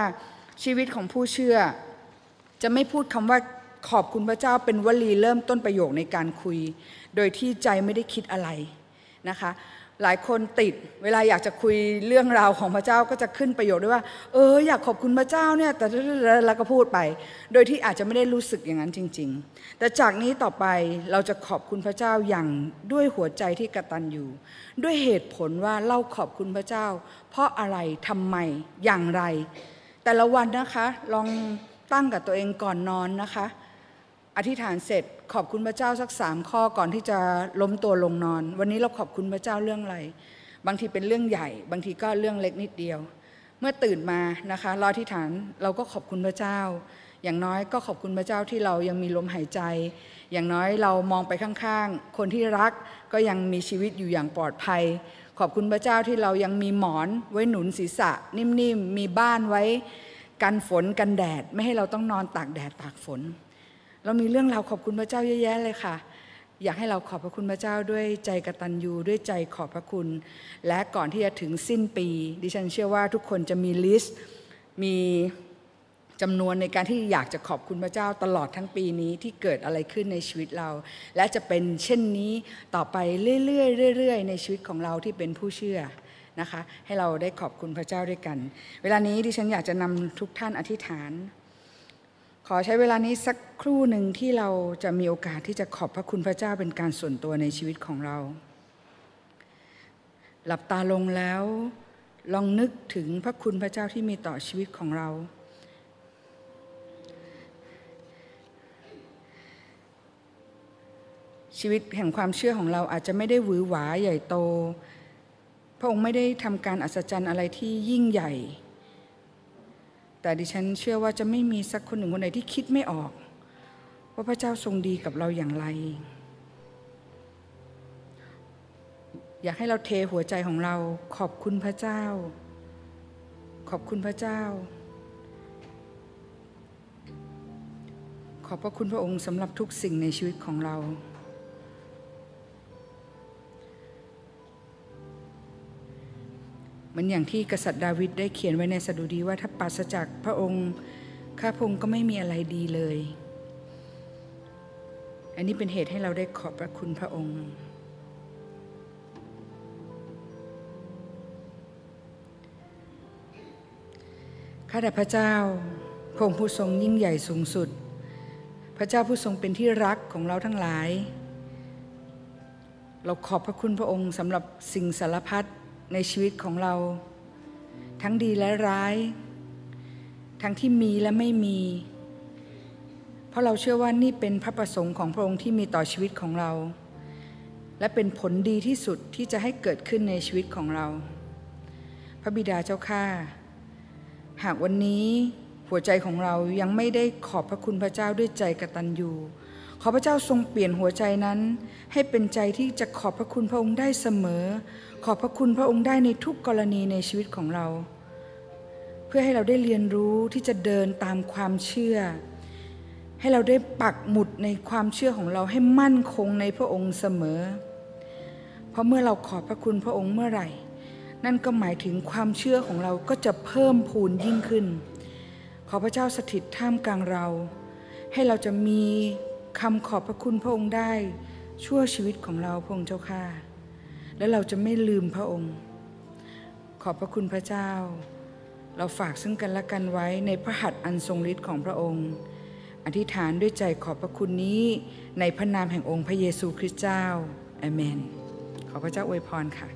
ชีวิตของผู้เชื่อ จะไม่พูดคำว่าขอบคุณพระเจ้าเป็นวลีเริ่มต้นประโยคในการคุย โดยที่ใจไม่ได้คิดอะไรนะคะหลายคนติดเวลาอยากจะคุยเรื่องราวของพระเจ้าก็จะขึ้นประโยคด้วยว่า เอออยากขอบคุณพระเจ้าเนี่ยแต่แล้วก็พูดไป โดยที่อาจจะไม่ได้รู้สึกอย่างนั้นจริง ๆ แต่จากนี้ต่อไปเราจะขอบคุณพระเจ้าอย่างด้วยหัวใจที่กระตันอยู่ด้วยเหตุผลว่าเราขอบคุณพระเจ้า เพราะอะไรทำไมอย่างไร แต่ละวันนะคะลองตั้งกับตัวเองก่อนนอนนะคะอธิษฐานเสร็จขอบคุณพระเจ้าสักสามข้อก่อนที่จะล้มตัวลงนอน วันนี้เราขอบคุณพระเจ้าเรื่องอะไร บางทีเป็นเรื่องใหญ่บางทีก็เรื่องเล็กนิดเดียว เมื่อตื่นมานะคะเราอธิษฐานเราก็ขอบคุณพระเจ้า อย่างน้อยก็ขอบคุณพระเจ้าที่เรายังมีลมหายใจ อย่างน้อยเรามองไปข้าง ๆ คนที่รักก็ยังมีชีวิตอยู่อย่างปลอดภัย ขอบคุณพระเจ้าที่เรายังมีหมอนไว้หนุนศีรษะนิ่มๆมีบ้านไว้กันฝนกันแดดไม่ให้เราต้องนอนตากแดดตากฝนเรามีเรื่องราวขอบคุณพระเจ้าเยอะแยะเลยค่ะ อยากให้เราขอบพระคุณพระเจ้าด้วยใจกระตันยูด้วยใจขอบพระคุณ และก่อนที่จะถึงสิ้นปี ดิฉันเชื่อว่าทุกคนจะมีลิสต์มีจำนวนในการที่อยากจะขอบคุณพระเจ้าตลอดทั้งปีนี้ที่เกิดอะไรขึ้นในชีวิตเรา และจะเป็นเช่นนี้ต่อไปเรื่อยๆเรื่อยๆในชีวิตของเราที่เป็นผู้เชื่อนะคะ ให้เราได้ขอบคุณพระเจ้าด้วยกัน เวลานี้ดิฉันอยากจะนำทุกท่านอธิษฐานขอใช้เวลานี้สักครู่หนึ่งที่เราจะมีโอกาสที่จะขอบพระคุณพระเจ้าเป็นการส่วนตัวในชีวิตของเรา หลับตาลงแล้วลองนึกถึงพระคุณพระเจ้าที่มีต่อชีวิตของเรา ชีวิตแห่งความเชื่อของเราอาจจะไม่ได้หวือหวาใหญ่โต พระองค์ไม่ได้ทำการอัศจรรย์อะไรที่ยิ่งใหญ่แต่ดิฉันเชื่อว่าจะไม่มีสักคนหนึ่งคนใดที่คิดไม่ออกว่าพระเจ้าทรงดีกับเราอย่างไร อยากให้เราเทหัวใจของเราขอบคุณพระเจ้า ขอบคุณพระเจ้า ขอบพระคุณพระองค์สำหรับทุกสิ่งในชีวิตของเรามือนอย่างที่กษัตริย์ดาวิดได้เขียนไว้ในสดุดีว่าถ้าปราศจากพระองค์ข้าพงก็ไม่มีอะไรดีเลย อันนี้เป็นเหตุให้เราได้ขอบพระคุณพระองค์ ข้าแต่พระเจ้าพระองค์ผู้ทรงยิ่งใหญ่สูงสุด พระเจ้าผู้ทรงเป็นที่รักของเราทั้งหลาย เราขอบพระคุณพระองค์สำหรับสิ่งสารพัดในชีวิตของเรา ทั้งดีและร้าย ทั้งที่มีและไม่มี เพราะเราเชื่อว่านี่เป็นพระประสงค์ ของพระองค์ที่มีต่อชีวิตของเรา และเป็นผลดีที่สุดที่จะให้เกิดขึ้นในชีวิตของเรา พระบิดาเจ้าข้าหากวันนี้หัวใจของเรายังไม่ได้ขอบพระคุณพระเจ้าด้วยใจกระตัอยูขอพระเจ้าทรงเปลี่ยนหัวใจนั้น ให้เป็นใจที่จะขอบพระคุณพระองค์ได้เสมอ ขอบพระคุณพระองค์ได้ในทุกกรณีในชีวิตของเรา เพื่อให้เราได้เรียนรู้ที่จะเดินตามความเชื่อ ให้เราได้ปักหมุดในความเชื่อของเราให้มั่นคงในพระองค์เสมอ เพราะเมื่อเราขอบพระคุณพระองค์เมื่อไหร่ นั่นก็หมายถึงความเชื่อของเราก็จะเพิ่มพูนยิ่งขึ้น ขอพระเจ้าสถิตท่ามกลางเรา ให้เราจะมีคำขอบพระคุณพระองค์ได้ชั่วชีวิตของเราพระองค์เจ้าค่ะและเราจะไม่ลืมพระองค์ ขอบพระคุณพระเจ้า เราฝากซึ่งกันและกันไว้ในพระหัตถ์อันทรงฤทธิ์ของพระองค์ อธิษฐานด้วยใจขอบพระคุณนี้ในพระนามแห่งองค์พระเยซูคริสต์เจ้าอเมน ขอพระเจ้าอวยพรค่ะ